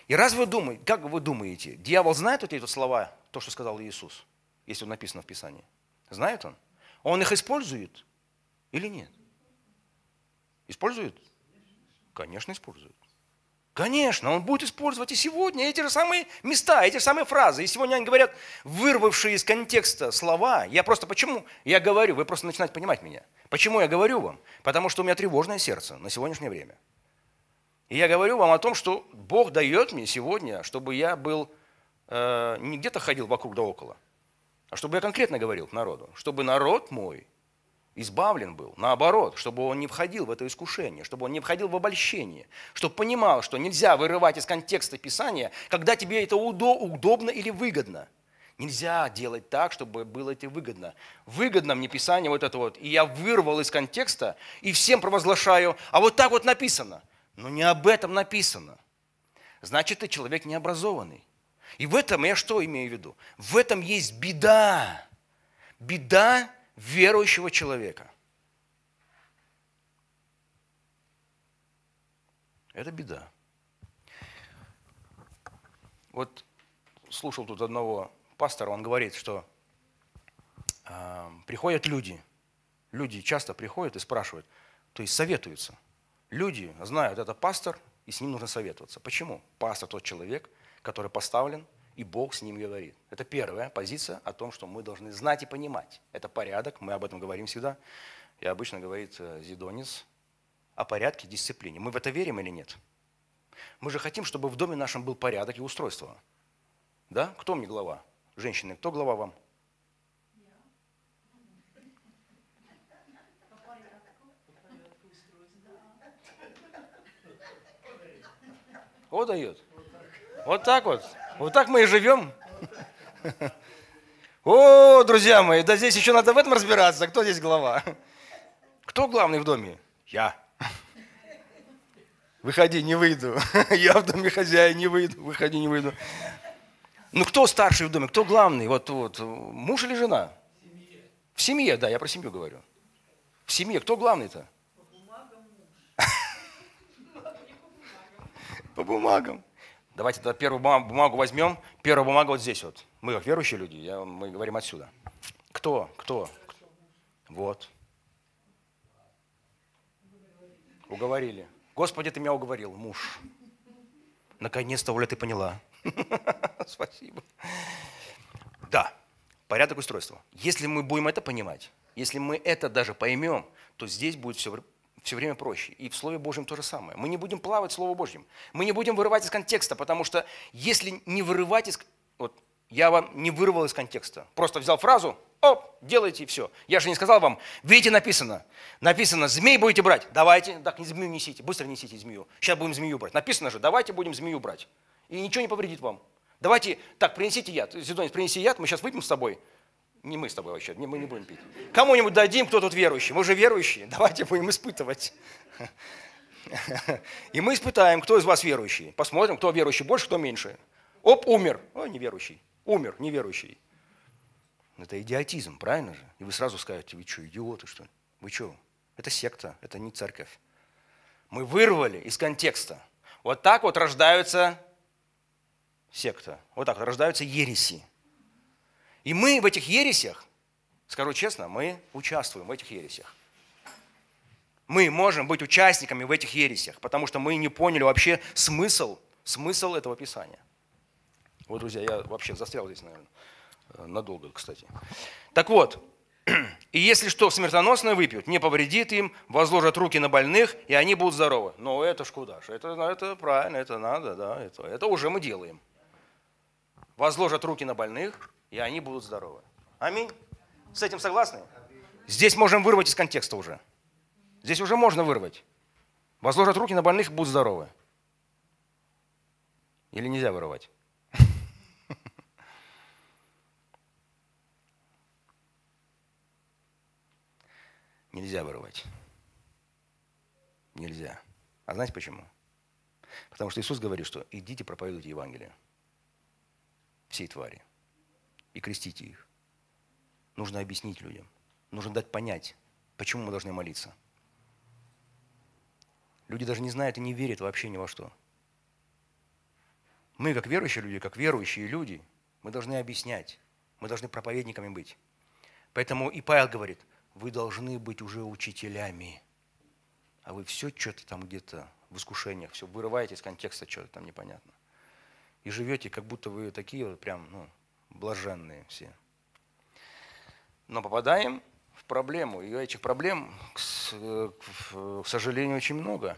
И раз вы думаете, как вы думаете, дьявол знает вот эти слова, то, что сказал Иисус, если написано в Писании? Знает он? Он их использует или нет? Использует? Конечно, использует. Конечно, он будет использовать и сегодня эти же самые места, эти же самые фразы. И сегодня они говорят вырвавшие из контекста слова. Я просто почему я говорю, вы просто начинаете понимать меня. Почему я говорю вам? Потому что у меня тревожное сердце на сегодняшнее время. И я говорю вам о том, что Бог дает мне сегодня, чтобы я был э, не где-то ходил вокруг да около, а чтобы я конкретно говорил народу, чтобы народ мой избавлен был, наоборот, чтобы он не входил в это искушение, чтобы он не входил в обольщение, чтобы понимал, что нельзя вырывать из контекста Писания, когда тебе это удобно или выгодно. Нельзя делать так, чтобы было это выгодно. Выгодно мне Писание вот это вот. И я вырвал из контекста и всем провозглашаю, а вот так вот написано. Но не об этом написано. Значит, ты человек необразованный. И в этом я что имею в виду? В этом есть беда. Беда верующего человека. Это беда. Вот слушал тут одного пастора, он говорит, что э, приходят люди, люди часто приходят и спрашивают, то есть советуются. Люди знают, это пастор, и с ним нужно советоваться. Почему? Пастор тот человек, который поставлен – и Бог с ним говорит. Это первая позиция о том, что мы должны знать и понимать. Это порядок, мы об этом говорим всегда. И обычно говорит э, Зидонис о порядке, дисциплине. Мы в это верим или нет? Мы же хотим, чтобы в доме нашем был порядок и устройство. Да? Кто мне глава? Женщины, кто глава вам? Вот дает. Вот так вот. Вот так мы и живем. О, друзья мои, да здесь еще надо в этом разбираться. Кто здесь глава? Кто главный в доме? Я. Выходи, не выйду. Я в доме хозяин, не выйду. Выходи, не выйду. Ну кто старший в доме? Кто главный? Вот, вот муж или жена? В семье, да, я про семью говорю. В семье кто главный-то? По бумагам. По бумагам. Давайте тогда первую бумагу возьмем. первую бумагу вот здесь вот. Мы как верующие люди, я, мы говорим отсюда. Кто? Кто? Вот. Уговорили. Господи, ты меня уговорил, муж. Наконец-то, Оля, ты поняла. Спасибо. Да, порядок устройства. Если мы будем это понимать, если мы это даже поймем, то здесь будет все все время проще. И в Слове Божьем то же самое. Мы не будем плавать в Слове Божьем. Мы не будем вырывать из контекста, потому что если не вырывать из... Вот я вам не вырвал из контекста. Просто взял фразу, оп, делайте и все. Я же не сказал вам, видите, написано. Написано, змей будете брать. Давайте, так, не змею несите, быстро несите змею. Сейчас будем змею брать. Написано же, давайте будем змею брать. И ничего не повредит вам. Давайте, так, принесите яд. Зидонец, принеси яд, мы сейчас выпьем с тобой. Не мы с тобой вообще, мы не будем пить. Кому-нибудь дадим, кто тут верующий. Мы же верующие, давайте будем испытывать. И мы испытаем, кто из вас верующий. Посмотрим, кто верующий больше, кто меньше. Оп, умер. О, неверующий. Умер, неверующий. Ну, это идиотизм, правильно же? И вы сразу скажете, вы что, идиоты, что ли? Вы что? Это секта, это не церковь. Мы вырвали из контекста. Вот так вот рождаются секта. Вот так рождаются ереси. И мы в этих ересях, скажу честно, мы участвуем в этих ересях. Мы можем быть участниками в этих ересях, потому что мы не поняли вообще смысл, смысл этого Писания. Вот, друзья, я вообще застрял здесь, наверное, э, надолго, кстати. Так вот, и если что, смертоносное выпьют, не повредит им, возложат руки на больных, и они будут здоровы. Но это ж куда же, это, ну, это правильно, это надо, да, это, это уже мы делаем. Возложат руки на больных, и они будут здоровы. Аминь. С этим согласны? Здесь можем вырвать из контекста уже. Здесь уже можно вырвать. Возложат руки на больных, будут здоровы. Или нельзя вырывать? Нельзя вырывать. Нельзя. А знаете почему? Потому что Иисус говорит, что идите проповедуйте Евангелие всей твари и крестите их. Нужно объяснить людям. Нужно дать понять, почему мы должны молиться. Люди даже не знают и не верят вообще ни во что. Мы, как верующие люди, как верующие люди, мы должны объяснять, мы должны проповедниками быть. Поэтому и Павел говорит, вы должны быть уже учителями, а вы все что-то там где-то в искушениях, все вырываете из контекста что-то там непонятно. И живете, как будто вы такие вот прям, ну, блаженные все. Но попадаем в проблему. И этих проблем, к сожалению, очень много.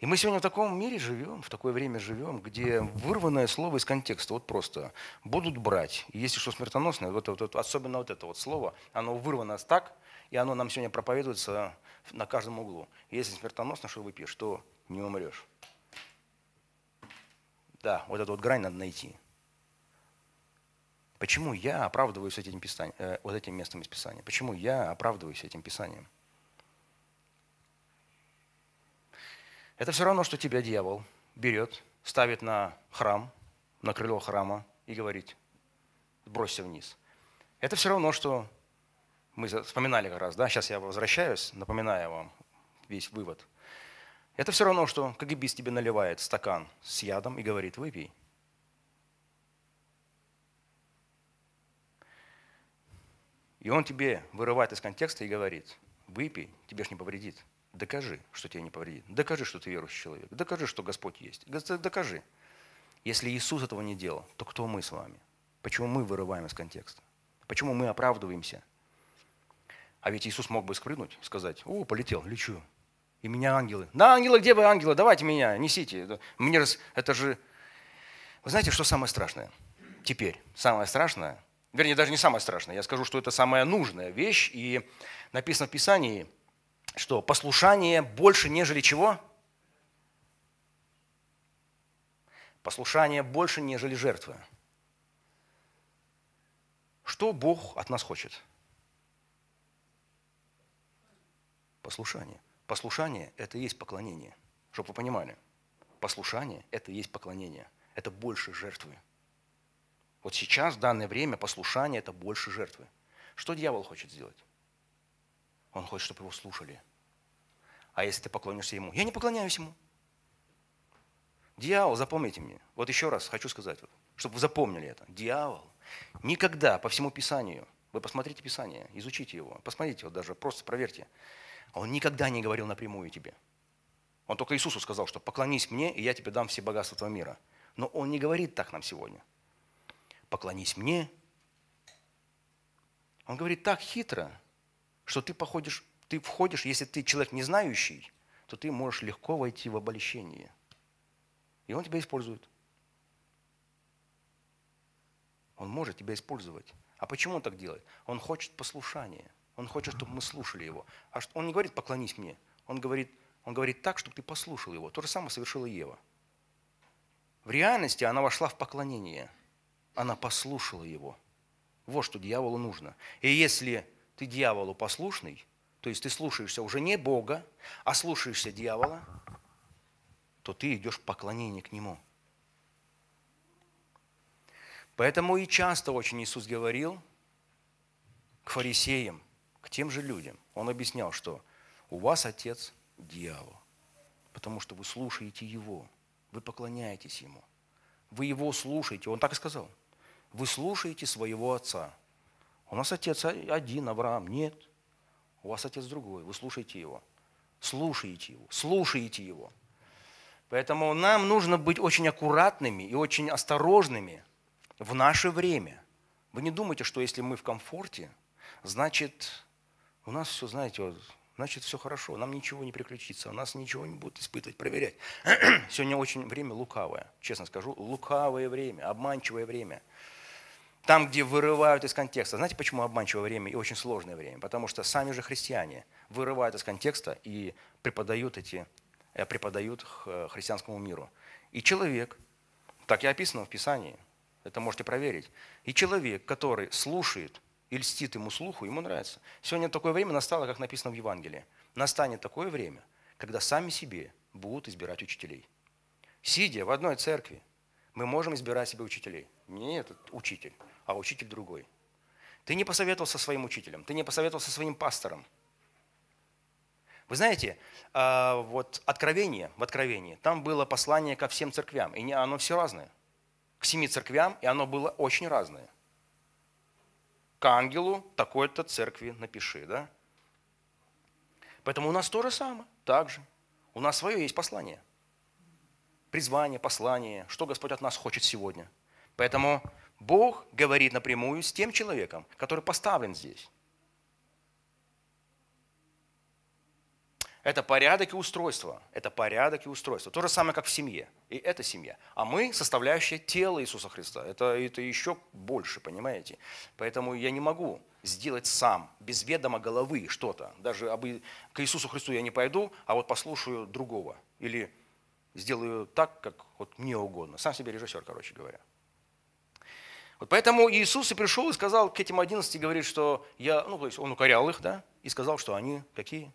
И мы сегодня в таком мире живем, в такое время живем, где вырванное слово из контекста, вот просто, будут брать. если что смертоносное, вот, вот, вот, особенно вот это вот слово, оно вырвано так, и оно нам сегодня проповедуется на каждом углу. Если смертоносно, что выпьешь, то не умрешь. Да, вот эту вот грань надо найти. Почему я оправдываюсь этим, писанием, э, вот этим местом из Писания? Почему я оправдываюсь этим Писанием? Это все равно, что тебя дьявол берет, ставит на храм, на крыло храма и говорит, бросься вниз. Это все равно, что мы вспоминали как раз, да, сейчас я возвращаюсь, напоминаю вам весь вывод. Это все равно, что КГБист тебе наливает стакан с ядом и говорит, выпей. И он тебе вырывает из контекста и говорит, выпей, тебе ж не повредит. Докажи, что тебе не повредит. Докажи, что ты верующий человек. Докажи, что Господь есть. Докажи. Если Иисус этого не делал, то кто мы с вами? Почему мы вырываем из контекста? Почему мы оправдываемся? А ведь Иисус мог бы скрынуть, сказать, о, полетел, лечу. И меня ангелы. На ангелы, где вы, ангелы? Давайте меня, несите. Мне раз, это же... Вы знаете, что самое страшное? Теперь самое страшное – Вернее, даже не самое страшное. Я скажу, что это самая нужная вещь. И написано в Писании, что послушание больше, нежели чего? Послушание больше, нежели жертва. Что Бог от нас хочет? Послушание. Послушание – это и есть поклонение. Чтобы вы понимали, послушание – это и есть поклонение. Это больше жертвы. Вот сейчас, в данное время, послушание – это больше жертвы. Что дьявол хочет сделать? Он хочет, чтобы его слушали. А если ты поклонишься ему? Я не поклоняюсь ему. Дьявол, запомните мне. Вот еще раз хочу сказать, чтобы вы запомнили это. Дьявол никогда по всему Писанию, вы посмотрите Писание, изучите его, посмотрите вот даже, просто проверьте. Он никогда не говорил напрямую тебе. Он только Иисусу сказал, что поклонись мне, и я тебе дам все богатства твоего мира. Но он не говорит так нам сегодня поклонись мне. Он говорит так хитро, что ты, походишь, ты входишь, если ты человек не знающий, то ты можешь легко войти в обольщение. И он тебя использует. Он может тебя использовать. А почему он так делает? Он хочет послушания. Он хочет, чтобы мы слушали его. А он не говорит «поклонись мне». Он говорит, он говорит так, чтобы ты послушал его. То же самое совершила Ева. В реальности она вошла в поклонение – она послушала его. Вот что дьяволу нужно. И если ты дьяволу послушный, то есть ты слушаешься уже не Бога, а слушаешься дьявола, то ты идешь в поклонение к Нему. Поэтому и часто очень Иисус говорил к фарисеям, к тем же людям. Он объяснял, что у вас отец дьявол, потому что вы слушаете его, вы поклоняетесь ему, вы его слушаете. Он так и сказал – вы слушаете своего отца. У нас отец один, Авраам. Нет. У вас отец другой. Вы слушаете его. Слушаете его. Слушаете его. Поэтому нам нужно быть очень аккуратными и очень осторожными в наше время. Вы не думайте, что если мы в комфорте, значит, у нас все, знаете, вот, значит, все хорошо, нам ничего не приключится, у нас ничего не будут испытывать, проверять. Сегодня очень время лукавое, честно скажу, лукавое время, обманчивое время – там, где вырывают из контекста. Знаете, почему обманчивое время и очень сложное время? Потому что сами же христиане вырывают из контекста и преподают эти, э, преподают э, христианскому миру. И человек, так и описано в Писании, это можете проверить, и человек, который слушает и льстит ему слуху, ему нравится. Сегодня такое время настало, как написано в Евангелии. Настанет такое время, когда сами себе будут избирать учителей. Сидя в одной церкви, мы можем избирать себе учителей. Не этот учитель а учитель другой. Ты не посоветовался со своим учителем, ты не посоветовался со своим пастором. Вы знаете, а, вот откровение, в откровении, там было послание ко всем церквям, и оно все разное. К семи церквям, и оно было очень разное. К ангелу такой-то церкви напиши, да? Поэтому у нас то же самое, так же. У нас свое есть послание. Призвание, послание, что Господь от нас хочет сегодня. Поэтому Бог говорит напрямую с тем человеком, который поставлен здесь. Это порядок и устройство. Это порядок и устройство. То же самое, как в семье. И это семья. А мы составляющие тела Иисуса Христа. Это, это еще больше, понимаете? Поэтому я не могу сделать сам, без ведома головы что-то. Даже об, к Иисусу Христу я не пойду, а вот послушаю другого. Или сделаю так, как вот мне угодно. Сам себе режиссер, короче говоря. Вот поэтому Иисус и пришел и сказал к этим 11, говорит, что я, ну, то есть он укорял их, да, и сказал, что они какие?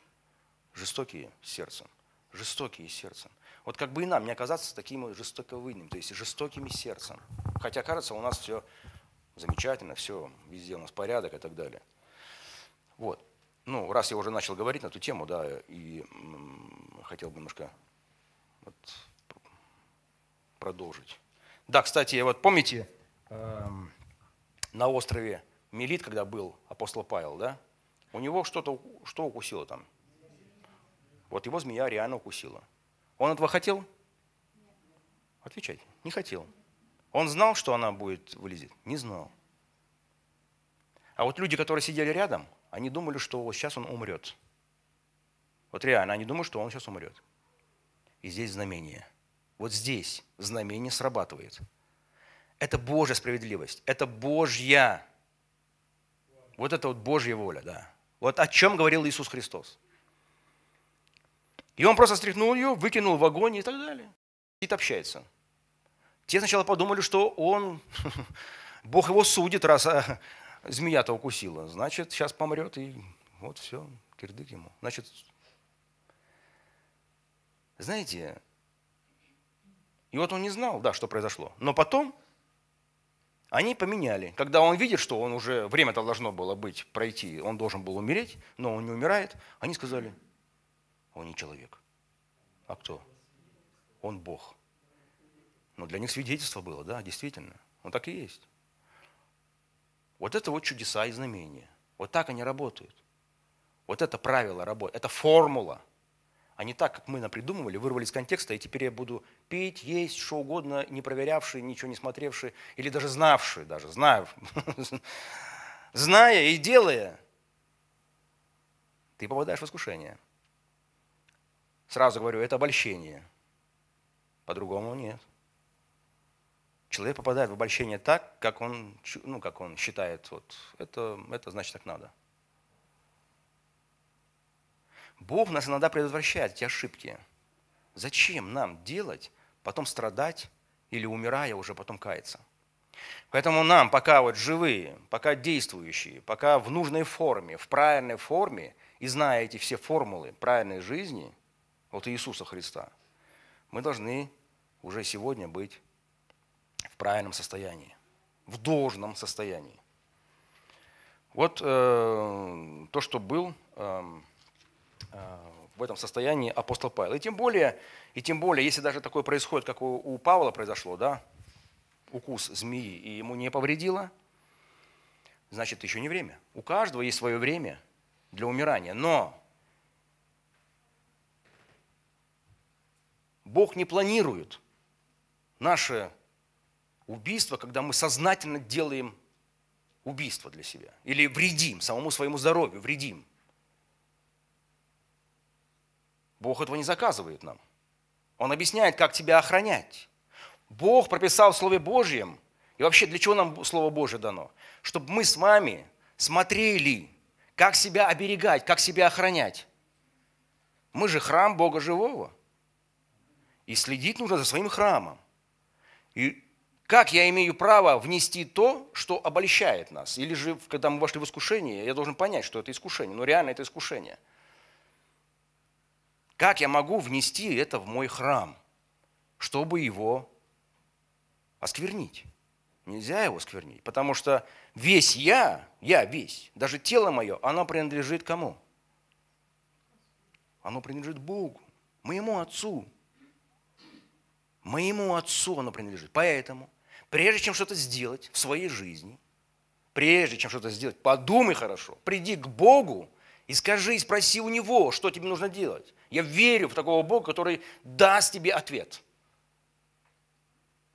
Жестокие сердцем. Жестокие сердцем. Вот как бы и нам не оказаться такими жестоковыми, то есть жестокими сердцем. Хотя, кажется, у нас все замечательно, все, везде у нас порядок и так далее. Вот. Ну, раз я уже начал говорить на эту тему, да, и хотел бы немножко вот, продолжить. Да, кстати, вот помните, э, на острове Мелит, когда был апостол Павел, да, у него что-то, что укусило там? Вот его змея реально укусила. Он этого хотел? Отвечайте, не хотел. Он знал, что она будет вылезет? Не знал. А вот люди, которые сидели рядом, они думали, что вот сейчас он умрет. Вот реально, они думают, что он сейчас умрет. И здесь знамение. Вот здесь знамение срабатывает – это Божья справедливость, это Божья. Вот это вот Божья воля, да. Вот о чем говорил Иисус Христос. И он просто стряхнул ее, выкинул в огонь и так далее. И общается. Те сначала подумали, что он, Бог его судит, раз а, змея-то укусила. Значит, сейчас помрет, и вот все, кирдык ему. Значит, знаете, и вот он не знал, да, что произошло. Но потом они поменяли. Когда он видит, что он уже время-то должно было быть, пройти, он должен был умереть, но он не умирает, они сказали, он не человек. А кто? Он Бог. Но для них свидетельство было, да, действительно. Он так и есть. Вот это вот чудеса и знамения. Вот так они работают. Вот это правило работы, это формула – а не так, как мы напридумывали, вырвали из контекста, и теперь я буду пить, есть, что угодно, не проверявший, ничего не смотревший, или даже знавший, даже знаю, зная и делая, ты попадаешь в искушение. Сразу говорю, это обольщение. По-другому нет. Человек попадает в обольщение так, как он, ну, как он считает, вот, это, это значит так надо. Бог нас иногда предотвращает эти ошибки. Зачем нам делать, потом страдать или умирая уже потом каяться? Поэтому нам, пока вот живые, пока действующие, пока в нужной форме, в правильной форме, и зная эти все формулы правильной жизни, вот Иисуса Христа, мы должны уже сегодня быть в правильном состоянии, в должном состоянии. Вот э, то, что был э, Э, в этом состоянии апостол Павел. И тем более, и тем более, если даже такое происходит, как у, Павла произошло, да, укус змеи, и ему не повредило, значит, еще не время. У каждого есть свое время для умирания. Но Бог не планирует наше убийство, когда мы сознательно делаем убийство для себя или вредим самому своему здоровью, вредим – Бог этого не заказывает нам. Он объясняет, как тебя охранять. Бог прописал в Слове Божьем, и вообще для чего нам Слово Божье дано? Чтобы мы с вами смотрели, как себя оберегать, как себя охранять. Мы же храм Бога Живого. И следить нужно за своим храмом. И как я имею право внести то, что обольщает нас? Или же, когда мы вошли в искушение, я должен понять, что это искушение. Но ну, реально это искушение – как я могу внести это в мой храм, чтобы его осквернить? Нельзя его сквернить, потому что весь я, я весь, даже тело мое, оно принадлежит кому? Оно принадлежит Богу, моему Отцу. Моему Отцу оно принадлежит. Поэтому, прежде чем что-то сделать в своей жизни, прежде чем что-то сделать, подумай хорошо, приди к Богу и скажи, и спроси у Него, что тебе нужно делать. Я верю в такого Бога, который даст тебе ответ.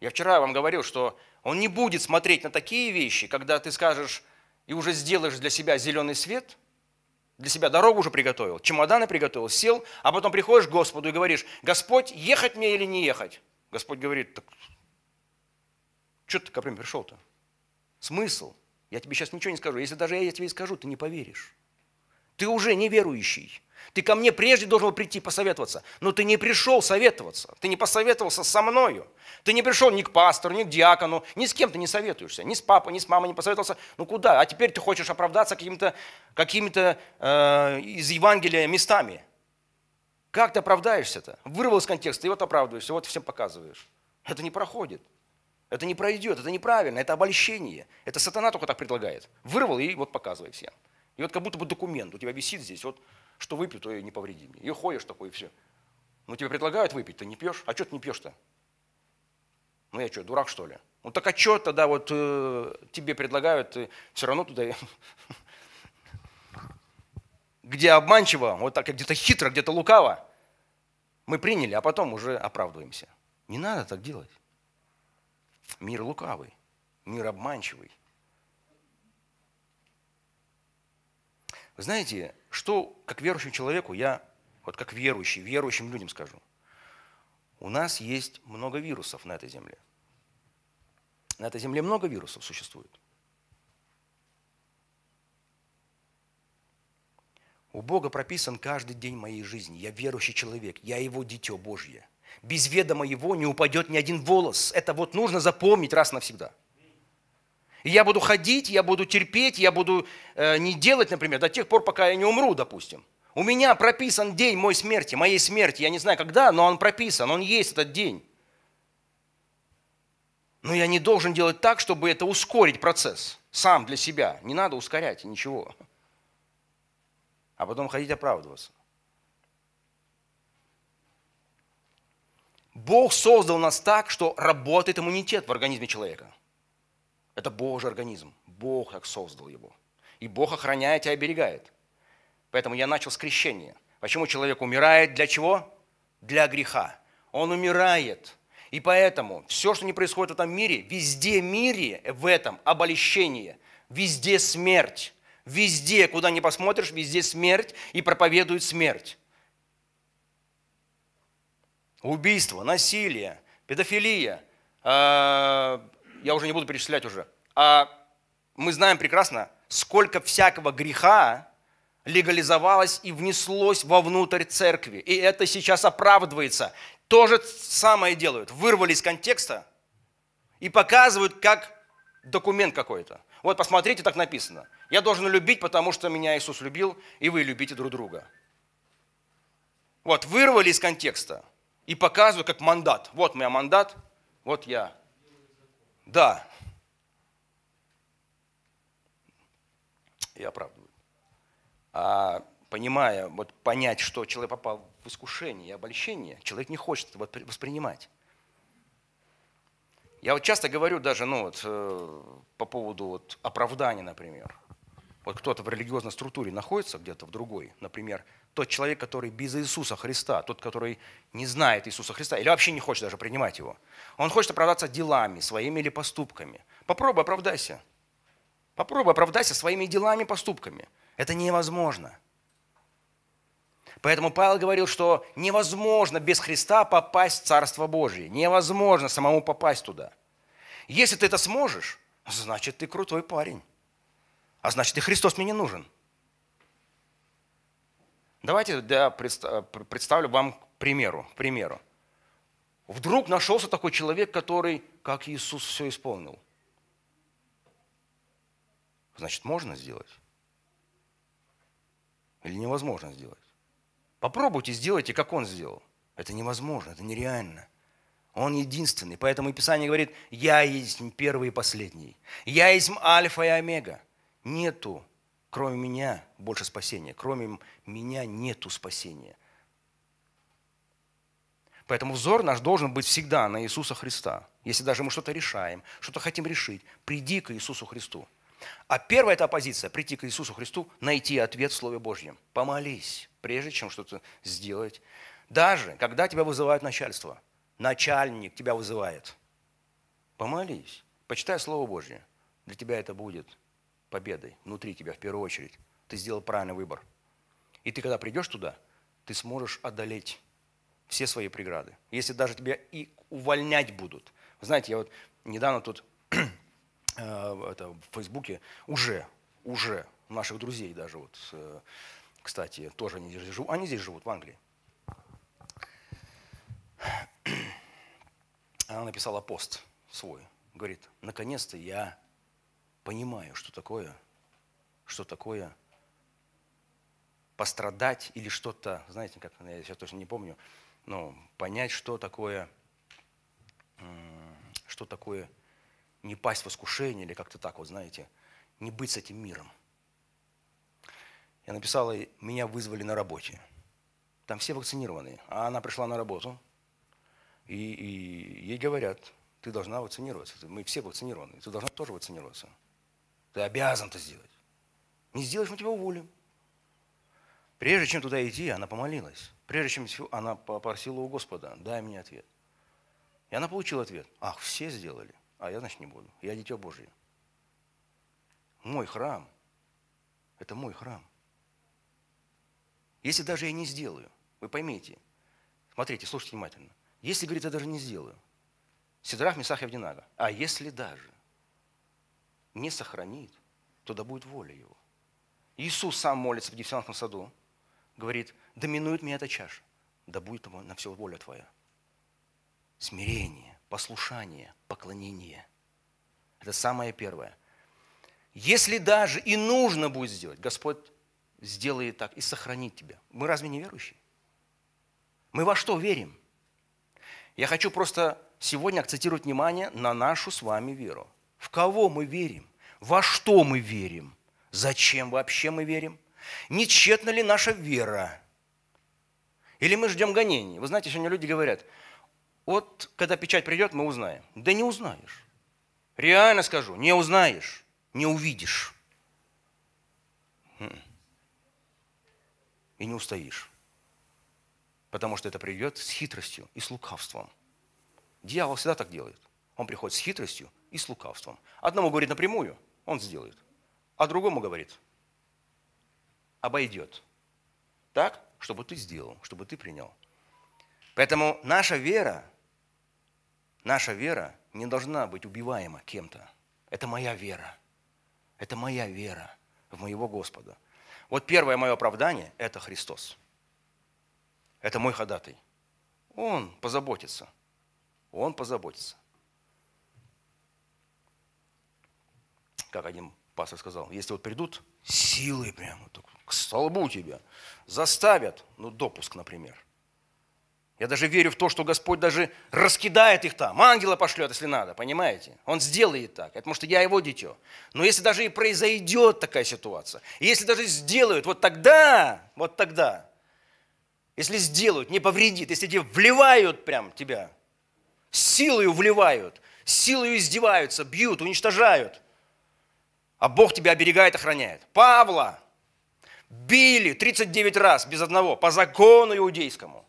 Я вчера вам говорил, что он не будет смотреть на такие вещи, когда ты скажешь и уже сделаешь для себя зеленый свет, для себя дорогу уже приготовил, чемоданы приготовил, сел, а потом приходишь к Господу и говоришь, Господь, ехать мне или не ехать? Господь говорит, так что ты ко мне пришел-то? Смысл? Я тебе сейчас ничего не скажу. Если даже я тебе и скажу, ты не поверишь. Ты уже неверующий. Ты ко мне прежде должен был прийти посоветоваться. Но ты не пришел советоваться. Ты не посоветовался со мною. Ты не пришел ни к пастору, ни к диакону. Ни с кем ты не советуешься. Ни с папой, ни с мамой не посоветовался. Ну куда? А теперь ты хочешь оправдаться какими-то какими, -то, э, из Евангелия местами. Как ты оправдаешься-то? Вырвал из контекста, и вот оправдываешься, вот всем показываешь. Это не проходит. Это не пройдет, это неправильно, это обольщение. Это сатана только так предлагает. Вырвал и вот показывай всем. И вот как будто бы документ у тебя висит здесь, вот что выпью, то и не повреди мне. И ходишь такой, и все. Ну, тебе предлагают выпить, ты не пьешь. А что ты не пьешь-то? Ну, я что, дурак, что ли? Ну, так а что тогда вот э, тебе предлагают, ты все равно туда... Где обманчиво, вот так, где-то хитро, где-то лукаво, мы приняли, а потом уже оправдываемся. Не надо так делать. Мир лукавый, мир обманчивый. Вы знаете, что, как верующему человеку, я, вот как верующий, верующим людям скажу. У нас есть много вирусов на этой земле. На этой земле много вирусов существует. У Бога прописан каждый день моей жизни. Я верующий человек, я его дитё Божье. Без ведома его не упадет ни один волос. Это вот нужно запомнить раз навсегда – и я буду ходить, я буду терпеть, я буду э, не делать, например, до тех пор, пока я не умру, допустим. У меня прописан день моей смерти, моей смерти. Я не знаю, когда, но он прописан, он есть этот день. Но я не должен делать так, чтобы это ускорить процесс сам для себя. Не надо ускорять ничего. А потом ходить оправдываться. Бог создал нас так, что работает иммунитет в организме человека – это Божий организм. Бог так создал его. И Бог охраняет и оберегает. Поэтому я начал с крещения. Почему человек умирает? Для чего? Для греха. Он умирает. И поэтому все, что не происходит в этом мире, везде мире в этом обольщение, везде смерть. Везде, куда не посмотришь, везде смерть и проповедуют смерть. Убийство, насилие, педофилия, э, я уже не буду перечислять уже. А мы знаем прекрасно, сколько всякого греха легализовалось и внеслось вовнутрь церкви. И это сейчас оправдывается. То же самое делают. Вырвали из контекста и показывают как документ какой-то. Вот посмотрите, так написано. Я должен любить, потому что меня Иисус любил, и вы любите друг друга. Вот, вырвали из контекста и показывают как мандат. Вот мой мандат, вот я да. И оправдывают. А понимая, вот понять, что человек попал в искушение и обольщение, человек не хочет этого воспринимать. Я вот часто говорю даже ну, вот, э, по поводу вот, оправдания, например. Вот кто-то в религиозной структуре находится где-то в другой, например, тот человек, который без Иисуса Христа, тот, который не знает Иисуса Христа или вообще не хочет даже принимать его, он хочет оправдаться делами своими или поступками. Попробуй оправдайся. Попробуй оправдайся своими делами, поступками. Это невозможно. Поэтому Павел говорил, что невозможно без Христа попасть в Царство Божие. Невозможно самому попасть туда. Если ты это сможешь, значит, ты крутой парень. А значит, и Христос мне не нужен. Давайте да, представлю вам к примеру. К примеру. Вдруг нашелся такой человек, который, как Иисус, все исполнил. Значит, можно сделать? Или невозможно сделать? Попробуйте, сделайте, как он сделал. Это невозможно, это нереально. Он единственный. Поэтому и Писание говорит, я есть первый и последний. Я есть альфа и омега. Нету Кроме меня больше спасения. Кроме меня нету спасения. Поэтому взор наш должен быть всегда на Иисуса Христа. Если даже мы что-то решаем, что-то хотим решить, приди к Иисусу Христу. А первая эта оппозиция – прийти к Иисусу Христу, найти ответ в Слове Божьем. Помолись, прежде чем что-то сделать. Даже когда тебя вызывают начальство, начальник тебя вызывает. Помолись, почитай Слово Божье. Для тебя это будет победой внутри тебя в первую очередь. Ты сделал правильный выбор. И ты когда придешь туда, ты сможешь одолеть все свои преграды. Если даже тебя и увольнять будут. знаете, я вот недавно тут э, это, в Фейсбуке уже, уже наших друзей даже вот, э, кстати, тоже они здесь живут, они здесь живут, в Англии. Она написала пост свой, говорит, наконец-то я понимаю, что такое, что такое пострадать или что-то, знаете, как я сейчас точно не помню, но понять, что такое, что такое не пасть в искушение или как-то так вот, знаете, не быть с этим миром. Я написал, и меня вызвали на работе. Там все вакцинированные. А она пришла на работу, и, и ей говорят, ты должна вакцинироваться. Мы все вакцинированы, ты должна тоже вакцинироваться. Ты обязан это сделать. Не сделаешь, мы тебя уволим. Прежде чем туда идти, она помолилась. Прежде чем она попросила у Господа, дай мне ответ. И она получила ответ. Ах, все сделали, а я, значит, не буду. Я дитя Божие. Мой храм – это мой храм. Если даже я не сделаю, вы поймите, смотрите, слушайте внимательно. Если, говорит, я даже не сделаю, Сидрах, Месах и Авдинага. А если даже? не сохранит, то да будет воля его. Иисус сам молится в Гефсиманском саду, говорит, доминует меня эта чаша, да будет на все воля твоя. Смирение, послушание, поклонение. Это самое первое. Если даже и нужно будет сделать, Господь сделает так и сохранит тебя. Мы разве не верующие? Мы во что верим? Я хочу просто сегодня акцентировать внимание на нашу с вами веру в кого мы верим, во что мы верим, зачем вообще мы верим, не тщетна ли наша вера, или мы ждем гонений. Вы знаете, сегодня люди говорят, вот когда печать придет, мы узнаем. Да не узнаешь. Реально скажу, не узнаешь, не увидишь. Хм. И не устоишь. Потому что это придет с хитростью и с лукавством. Дьявол всегда так делает. Он приходит с хитростью и с лукавством. Одному говорит напрямую, он сделает. А другому говорит, обойдет. Так, чтобы ты сделал, чтобы ты принял. Поэтому наша вера, наша вера не должна быть убиваема кем-то. Это моя вера. Это моя вера в моего Господа. Вот первое мое оправдание – это Христос. Это мой ходатай. Он позаботится. Он позаботится. как один пастор сказал, если вот придут силы прямо вот, к столбу тебя, заставят, ну, допуск, например. Я даже верю в то, что Господь даже раскидает их там, ангела пошлет, если надо, понимаете? Он сделает так, потому что я его дитё. Но если даже и произойдет такая ситуация, если даже сделают, вот тогда, вот тогда, если сделают, не повредит, если тебе вливают прям тебя, силою вливают, силою издеваются, бьют, уничтожают, а Бог тебя оберегает, охраняет. Павла били 39 раз без одного по закону иудейскому,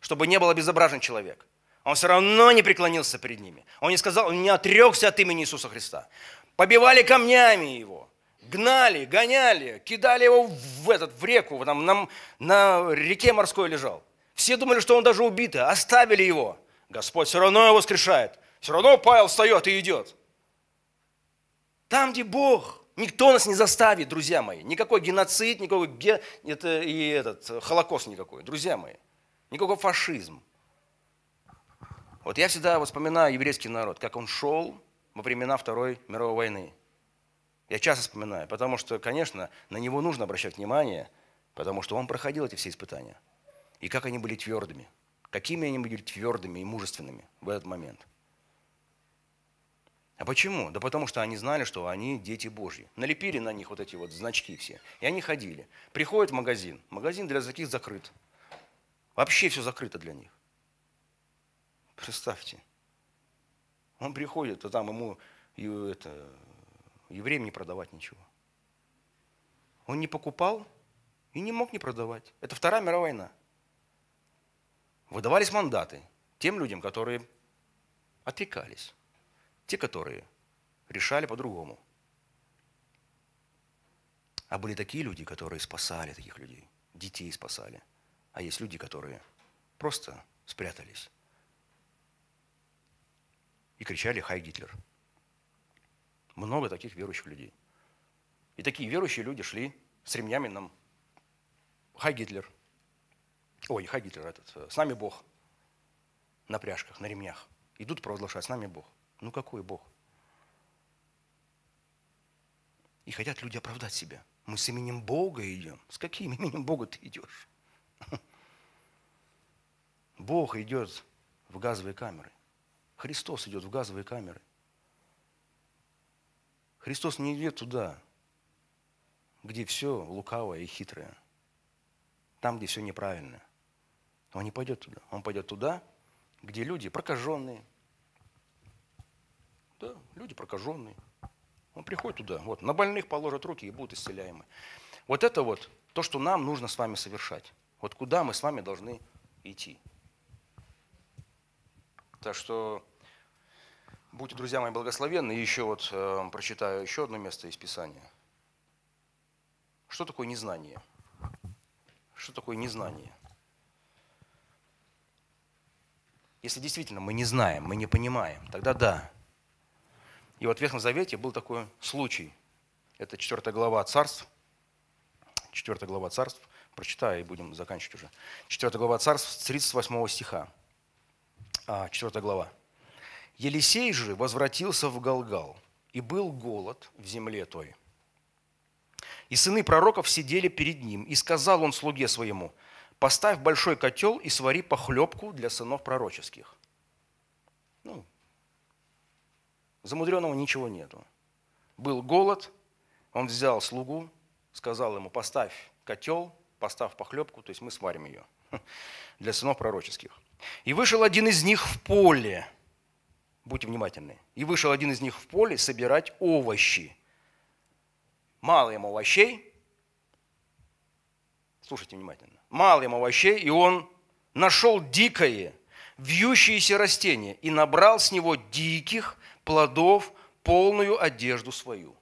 чтобы не был обезображен человек. Он все равно не преклонился перед ними. Он не сказал, он не отрекся от имени Иисуса Христа. Побивали камнями его, гнали, гоняли, кидали его в, этот, в реку, там, на, на реке морской лежал. Все думали, что он даже убитый, оставили его. Господь все равно его воскрешает. Все равно Павел встает и идет. Там, где Бог. Никто нас не заставит, друзья мои. Никакой геноцид, никакой ге... это, и этот, холокост никакой, друзья мои. Никакой фашизм. Вот я всегда вспоминаю еврейский народ, как он шел во времена Второй мировой войны. Я часто вспоминаю, потому что, конечно, на него нужно обращать внимание, потому что он проходил эти все испытания. И как они были твердыми. Какими они были твердыми и мужественными в этот момент – а почему? Да потому что они знали, что они дети Божьи. Налепили на них вот эти вот значки все. И они ходили. Приходит в магазин. Магазин для таких закрыт. Вообще все закрыто для них. Представьте. Он приходит, а там ему это, евреям не продавать ничего. Он не покупал и не мог не продавать. Это Вторая мировая война. Выдавались мандаты тем людям, которые отрекались те, которые решали по-другому. А были такие люди, которые спасали таких людей, детей спасали. А есть люди, которые просто спрятались и кричали «Хай Гитлер!». Много таких верующих людей. И такие верующие люди шли с ремнями нам «Хай Гитлер!». Ой, «Хай Гитлер!» этот, э, «С нами Бог!» на пряжках, на ремнях. Идут провозглашать «С нами Бог!». Ну какой Бог? И хотят люди оправдать себя. Мы с именем Бога идем. С каким именем Бога ты идешь? Бог идет в газовые камеры. Христос идет в газовые камеры. Христос не идет туда, где все лукавое и хитрое. Там, где все неправильное. Он не пойдет туда. Он пойдет туда, где люди прокаженные, да, люди прокаженные. Он приходит туда, вот, на больных положат руки и будут исцеляемы. Вот это вот то, что нам нужно с вами совершать. Вот куда мы с вами должны идти. Так что будьте, друзья мои, благословенны. И еще вот э, прочитаю еще одно место из Писания. Что такое незнание? Что такое незнание? Если действительно мы не знаем, мы не понимаем, тогда да, и вот в Ветхом Завете был такой случай. Это 4 глава царств. 4 глава царств. Прочитаю и будем заканчивать уже. 4 глава царств с 38 стиха. 4 а, глава. «Елисей же возвратился в Галгал, и был голод в земле той. И сыны пророков сидели перед ним, и сказал он слуге своему, «Поставь большой котел и свари похлебку для сынов пророческих». Ну, Замудренного ничего нету. Был голод, он взял слугу, сказал ему, поставь котел, поставь похлебку, то есть мы сварим ее для сынов пророческих. И вышел один из них в поле, будьте внимательны, и вышел один из них в поле собирать овощи. Мало ему овощей, слушайте внимательно, мало ему овощей, и он нашел дикое, вьющееся растение, и набрал с него диких плодов полную одежду свою.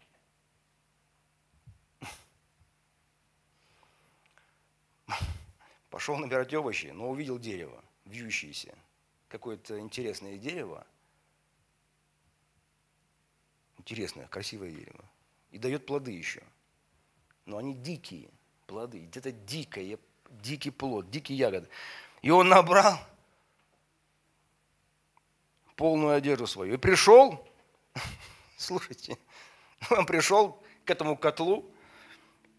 Пошел набирать овощи, но увидел дерево, вьющееся. Какое-то интересное дерево. Интересное, красивое дерево. И дает плоды еще. Но они дикие плоды. где-то дикое, дикий плод, дикие ягоды. И он набрал – полную одежду свою. И пришел, слушайте, он пришел к этому котлу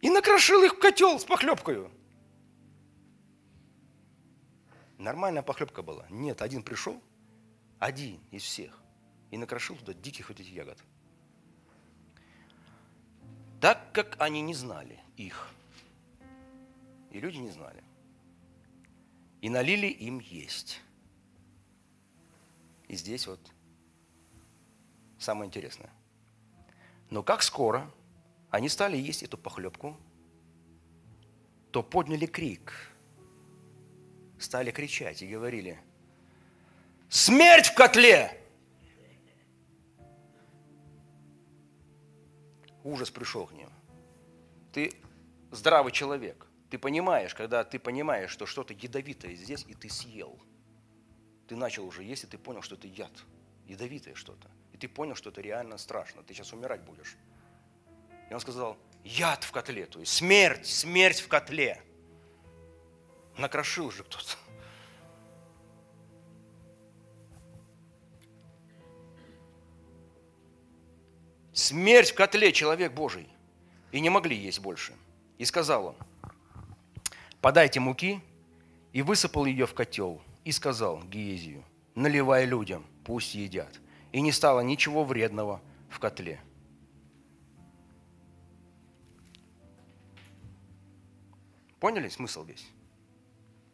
и накрошил их в котел с похлебкою. Нормальная похлебка была. Нет, один пришел, один из всех, и накрошил туда диких вот этих ягод. Так как они не знали их, и люди не знали, и налили им есть. И здесь вот самое интересное. Но как скоро они стали есть эту похлебку, то подняли крик, стали кричать и говорили, «Смерть в котле!» Ужас пришел к ним. Ты здравый человек. Ты понимаешь, когда ты понимаешь, что что-то ядовитое здесь, и ты съел – ты начал уже есть, и ты понял, что это яд, ядовитое что-то. И ты понял, что это реально страшно, ты сейчас умирать будешь. И он сказал, яд в котлету, и смерть, смерть в котле. Накрошил же кто-то. Смерть в котле, человек Божий. И не могли есть больше. И сказал он, подайте муки, и высыпал ее в котел – и сказал Гиезию, наливай людям, пусть едят. И не стало ничего вредного в котле. Поняли смысл весь?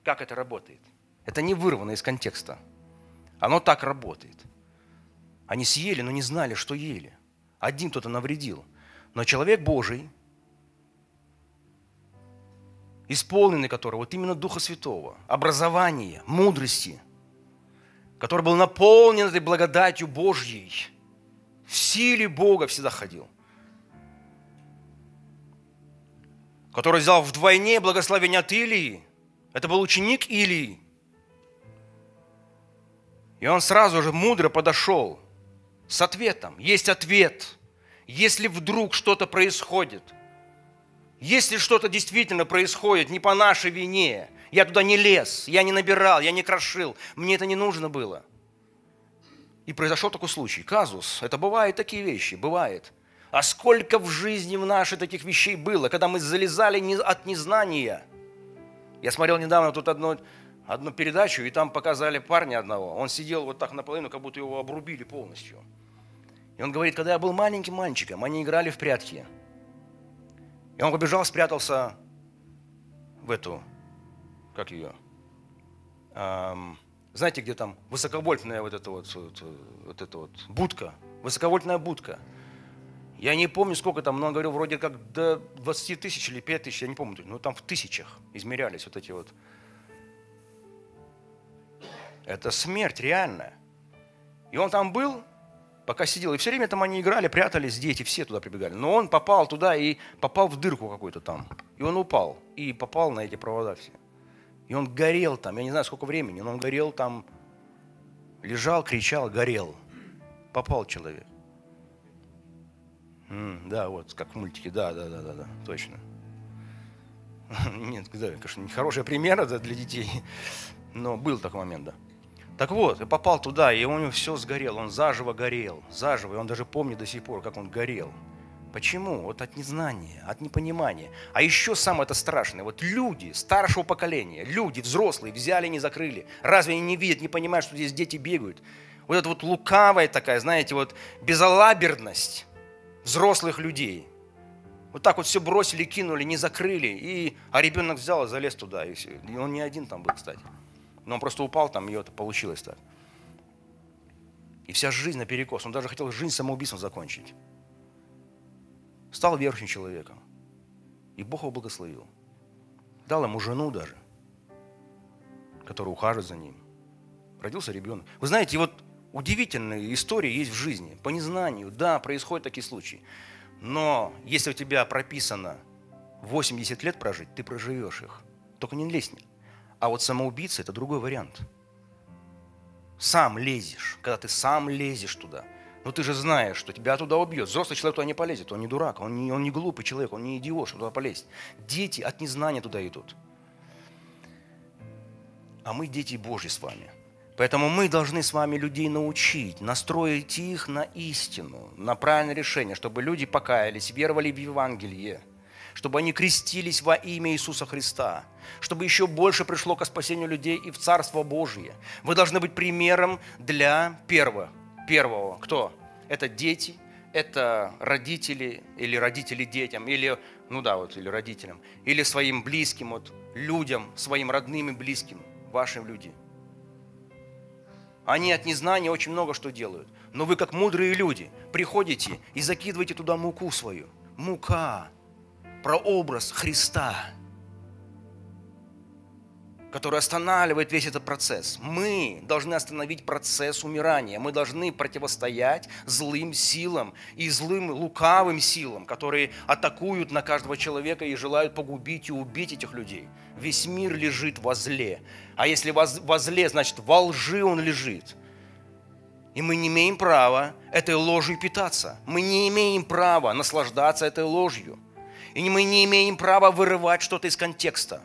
Как это работает? Это не вырвано из контекста. Оно так работает. Они съели, но не знали, что ели. Один кто-то навредил. Но человек Божий, исполненный которого, вот именно Духа Святого, образование мудрости, который был наполнен этой благодатью Божьей, в силе Бога всегда ходил, который взял вдвойне благословение от Илии, это был ученик Илии, и он сразу же мудро подошел с ответом. Есть ответ. Если вдруг что-то происходит – если что-то действительно происходит не по нашей вине, я туда не лез, я не набирал, я не крошил, мне это не нужно было. И произошел такой случай, казус. Это бывают такие вещи, бывает. А сколько в жизни в нашей таких вещей было, когда мы залезали от незнания. Я смотрел недавно тут одно, одну передачу, и там показали парня одного. Он сидел вот так наполовину, как будто его обрубили полностью. И он говорит, когда я был маленьким мальчиком, они играли в прятки – и он побежал, спрятался в эту, как ее, эм, знаете, где там высоковольтная вот эта вот, вот, вот эта вот будка, высоковольтная будка. Я не помню, сколько там, но он говорил вроде как до 20 тысяч или 5 тысяч, я не помню, но там в тысячах измерялись вот эти вот. Это смерть реальная. И он там был, пока сидел. И все время там они играли, прятались, дети все туда прибегали. Но он попал туда и попал в дырку какую-то там. И он упал. И попал на эти провода все. И он горел там, я не знаю, сколько времени, но он горел там, лежал, кричал, горел. Попал человек. М, да, вот, как в мультике, да, да, да, да, да, точно. Нет, да, конечно, нехорошая примера для детей, но был такой момент, да. Так вот, я попал туда, и у него все сгорело, он заживо горел, заживо, и он даже помнит до сих пор, как он горел. Почему? Вот от незнания, от непонимания. А еще самое это страшное, вот люди старшего поколения, люди взрослые взяли, не закрыли. Разве они не видят, не понимают, что здесь дети бегают? Вот эта вот лукавая такая, знаете, вот безалаберность взрослых людей. Вот так вот все бросили, кинули, не закрыли. И, а ребенок взял и залез туда. И, все. и он не один там был, кстати. Но ну, он просто упал там, и это получилось так. И вся жизнь наперекос. Он даже хотел жизнь самоубийством закончить. Стал верхним человеком. И Бог его благословил. Дал ему жену даже, которая ухаживает за ним. Родился ребенок. Вы знаете, вот удивительные истории есть в жизни. По незнанию, да, происходят такие случаи. Но если у тебя прописано 80 лет прожить, ты проживешь их. Только не лезь а вот самоубийца – это другой вариант. Сам лезешь, когда ты сам лезешь туда. Но ну, ты же знаешь, что тебя туда убьет. Взрослый человек туда не полезет, он не дурак, он не, он не глупый человек, он не идиот, чтобы туда полезть. Дети от незнания туда идут. А мы дети Божьи с вами – Поэтому мы должны с вами людей научить, настроить их на истину, на правильное решение, чтобы люди покаялись, веровали в Евангелие чтобы они крестились во имя Иисуса Христа, чтобы еще больше пришло ко спасению людей и в Царство Божье. Вы должны быть примером для первого. Первого. Кто? Это дети, это родители или родители детям, или, ну да, вот, или родителям, или своим близким, вот, людям, своим родным и близким, вашим людям. Они от незнания очень много что делают. Но вы, как мудрые люди, приходите и закидываете туда муку свою. Мука про образ Христа, который останавливает весь этот процесс. Мы должны остановить процесс умирания. Мы должны противостоять злым силам и злым лукавым силам, которые атакуют на каждого человека и желают погубить и убить этих людей. Весь мир лежит во зле. А если воз, во зле, значит, во лжи он лежит. И мы не имеем права этой ложью питаться. Мы не имеем права наслаждаться этой ложью. И мы не имеем права вырывать что-то из контекста.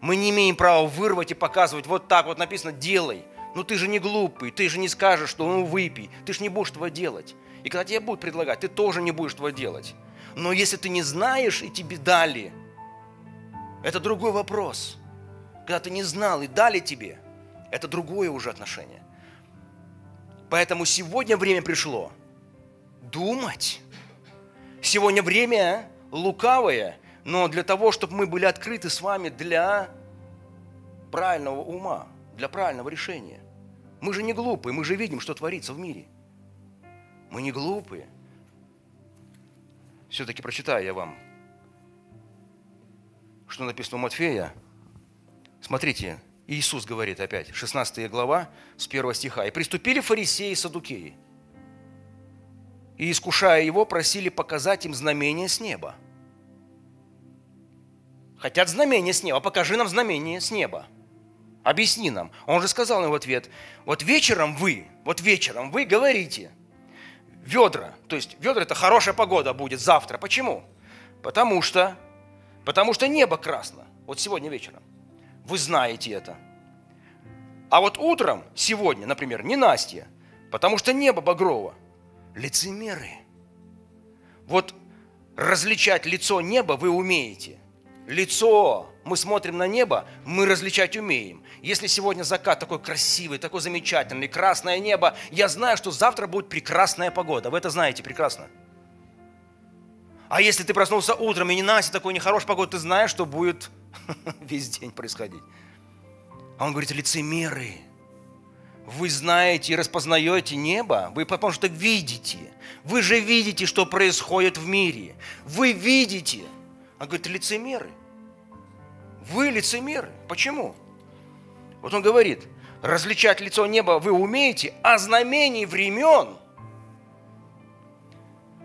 Мы не имеем права вырвать и показывать, вот так вот написано, делай. Ну ты же не глупый, ты же не скажешь, что ну выпей, ты же не будешь этого делать. И когда тебе будут предлагать, ты тоже не будешь этого делать. Но если ты не знаешь и тебе дали, это другой вопрос. Когда ты не знал и дали тебе, это другое уже отношение. Поэтому сегодня время пришло думать. Сегодня время лукавое, но для того, чтобы мы были открыты с вами для правильного ума, для правильного решения. Мы же не глупые, мы же видим, что творится в мире. Мы не глупые. Все-таки прочитаю я вам, что написано у Матфея. Смотрите, Иисус говорит опять, 16 глава, с 1 стиха. «И приступили фарисеи и садукеи, и, искушая его, просили показать им знамение с неба. Хотят знамение с неба. Покажи нам знамение с неба. Объясни нам. Он же сказал им в ответ, вот вечером вы, вот вечером вы говорите, ведра, то есть ведра – это хорошая погода будет завтра. Почему? Потому что, потому что небо красно. Вот сегодня вечером. Вы знаете это. А вот утром, сегодня, например, не Настя, потому что небо багрово лицемеры. Вот различать лицо неба вы умеете. Лицо, мы смотрим на небо, мы различать умеем. Если сегодня закат такой красивый, такой замечательный, красное небо, я знаю, что завтра будет прекрасная погода. Вы это знаете прекрасно. А если ты проснулся утром и не Настя такой нехорош погода, ты знаешь, что будет весь день происходить. А он говорит, Лицемеры вы знаете и распознаете небо, вы потому что видите. Вы же видите, что происходит в мире. Вы видите. Он говорит, лицемеры. Вы лицемеры. Почему? Вот он говорит, различать лицо неба вы умеете, а знамений времен –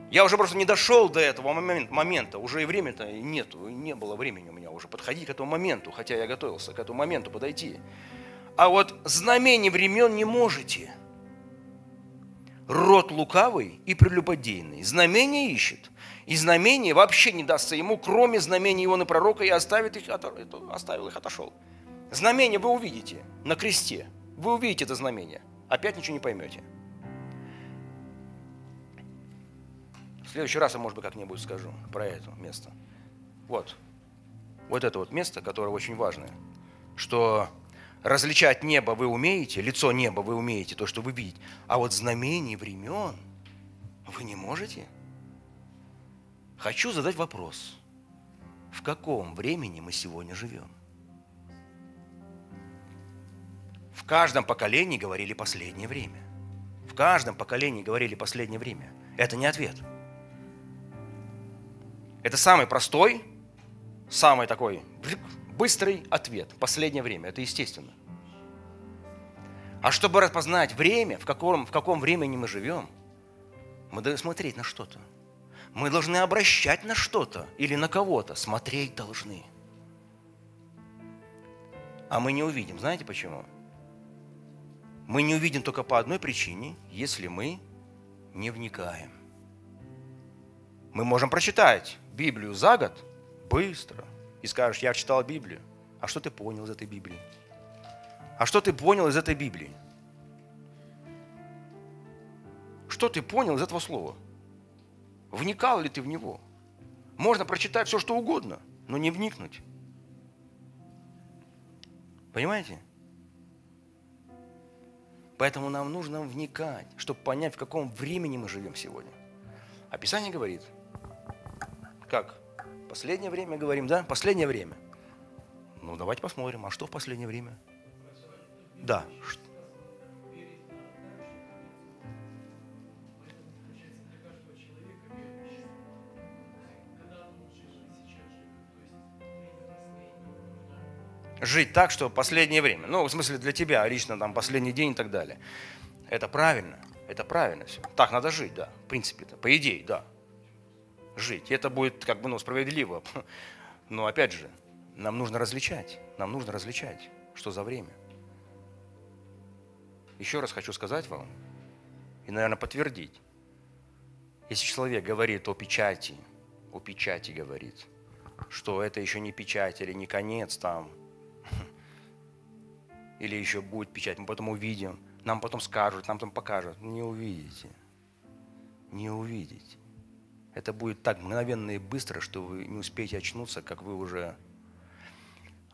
я уже просто не дошел до этого момент, момента, уже и времени-то нету, не было времени у меня уже подходить к этому моменту, хотя я готовился к этому моменту подойти. А вот знамений времен не можете. Род лукавый и прелюбодейный. Знамение ищет. И знамение вообще не дастся ему, кроме знамений на Пророка, и оставит их, оставил их, отошел. Знамение вы увидите на кресте. Вы увидите это знамение. Опять ничего не поймете. В следующий раз я, может быть, как-нибудь скажу про это место. Вот. Вот это вот место, которое очень важное, что Различать небо вы умеете, лицо неба вы умеете, то, что вы видите. А вот знамений времен вы не можете. Хочу задать вопрос. В каком времени мы сегодня живем? В каждом поколении говорили последнее время. В каждом поколении говорили последнее время. Это не ответ. Это самый простой, самый такой быстрый ответ. Последнее время. Это естественно. А чтобы распознать время, в каком, в каком времени мы живем, мы должны смотреть на что-то. Мы должны обращать на что-то или на кого-то. Смотреть должны. А мы не увидим. Знаете почему? Мы не увидим только по одной причине, если мы не вникаем. Мы можем прочитать Библию за год быстро и скажешь, я читал Библию. А что ты понял из этой Библии? А что ты понял из этой Библии? Что ты понял из этого слова? Вникал ли ты в него? Можно прочитать все, что угодно, но не вникнуть. Понимаете? Поэтому нам нужно вникать, чтобы понять, в каком времени мы живем сегодня. Описание говорит, как? Последнее время говорим, да? Последнее время. Ну, давайте посмотрим, а что в последнее время? Да. Жить так, что последнее время. Ну, в смысле для тебя лично, там, последний день и так далее. Это правильно. Это правильно все. Так надо жить, да. В принципе-то. По идее, да. Жить. Это будет как бы, ну, справедливо. Но опять же, нам нужно различать. Нам нужно различать, что за время – еще раз хочу сказать вам, и, наверное, подтвердить. Если человек говорит о печати, о печати говорит, что это еще не печать или не конец там, или еще будет печать, мы потом увидим, нам потом скажут, нам потом покажут. Не увидите. Не увидите. Это будет так мгновенно и быстро, что вы не успеете очнуться, как вы уже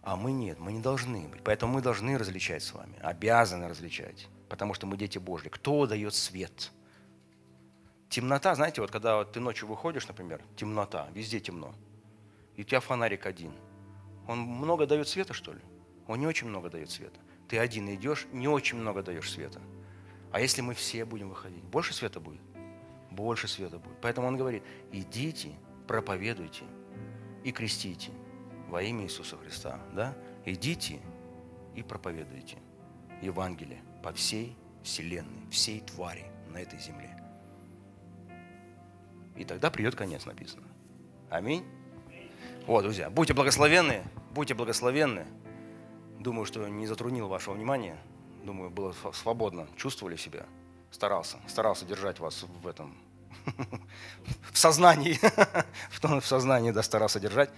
а мы нет, мы не должны быть. Поэтому мы должны различать с вами, обязаны различать, потому что мы дети Божьи. Кто дает свет? Темнота, знаете, вот когда ты ночью выходишь, например, темнота, везде темно, и у тебя фонарик один. Он много дает света, что ли? Он не очень много дает света. Ты один идешь, не очень много даешь света. А если мы все будем выходить, больше света будет? Больше света будет. Поэтому он говорит, идите, проповедуйте и крестите – во имя Иисуса Христа. Да? Идите и проповедуйте Евангелие по всей вселенной, всей твари на этой земле. И тогда придет конец, написано. Аминь. Вот, друзья, будьте благословенны, будьте благословенны. Думаю, что не затруднил вашего внимания. Думаю, было свободно. Чувствовали себя? Старался. Старался держать вас в этом, в сознании. В сознании, да, старался держать.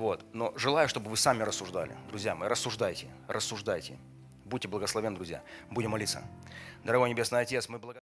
Вот. Но желаю, чтобы вы сами рассуждали. Друзья мои, рассуждайте, рассуждайте. Будьте благословен, друзья. Будем молиться. Дорогой Небесный Отец, мы благодарим.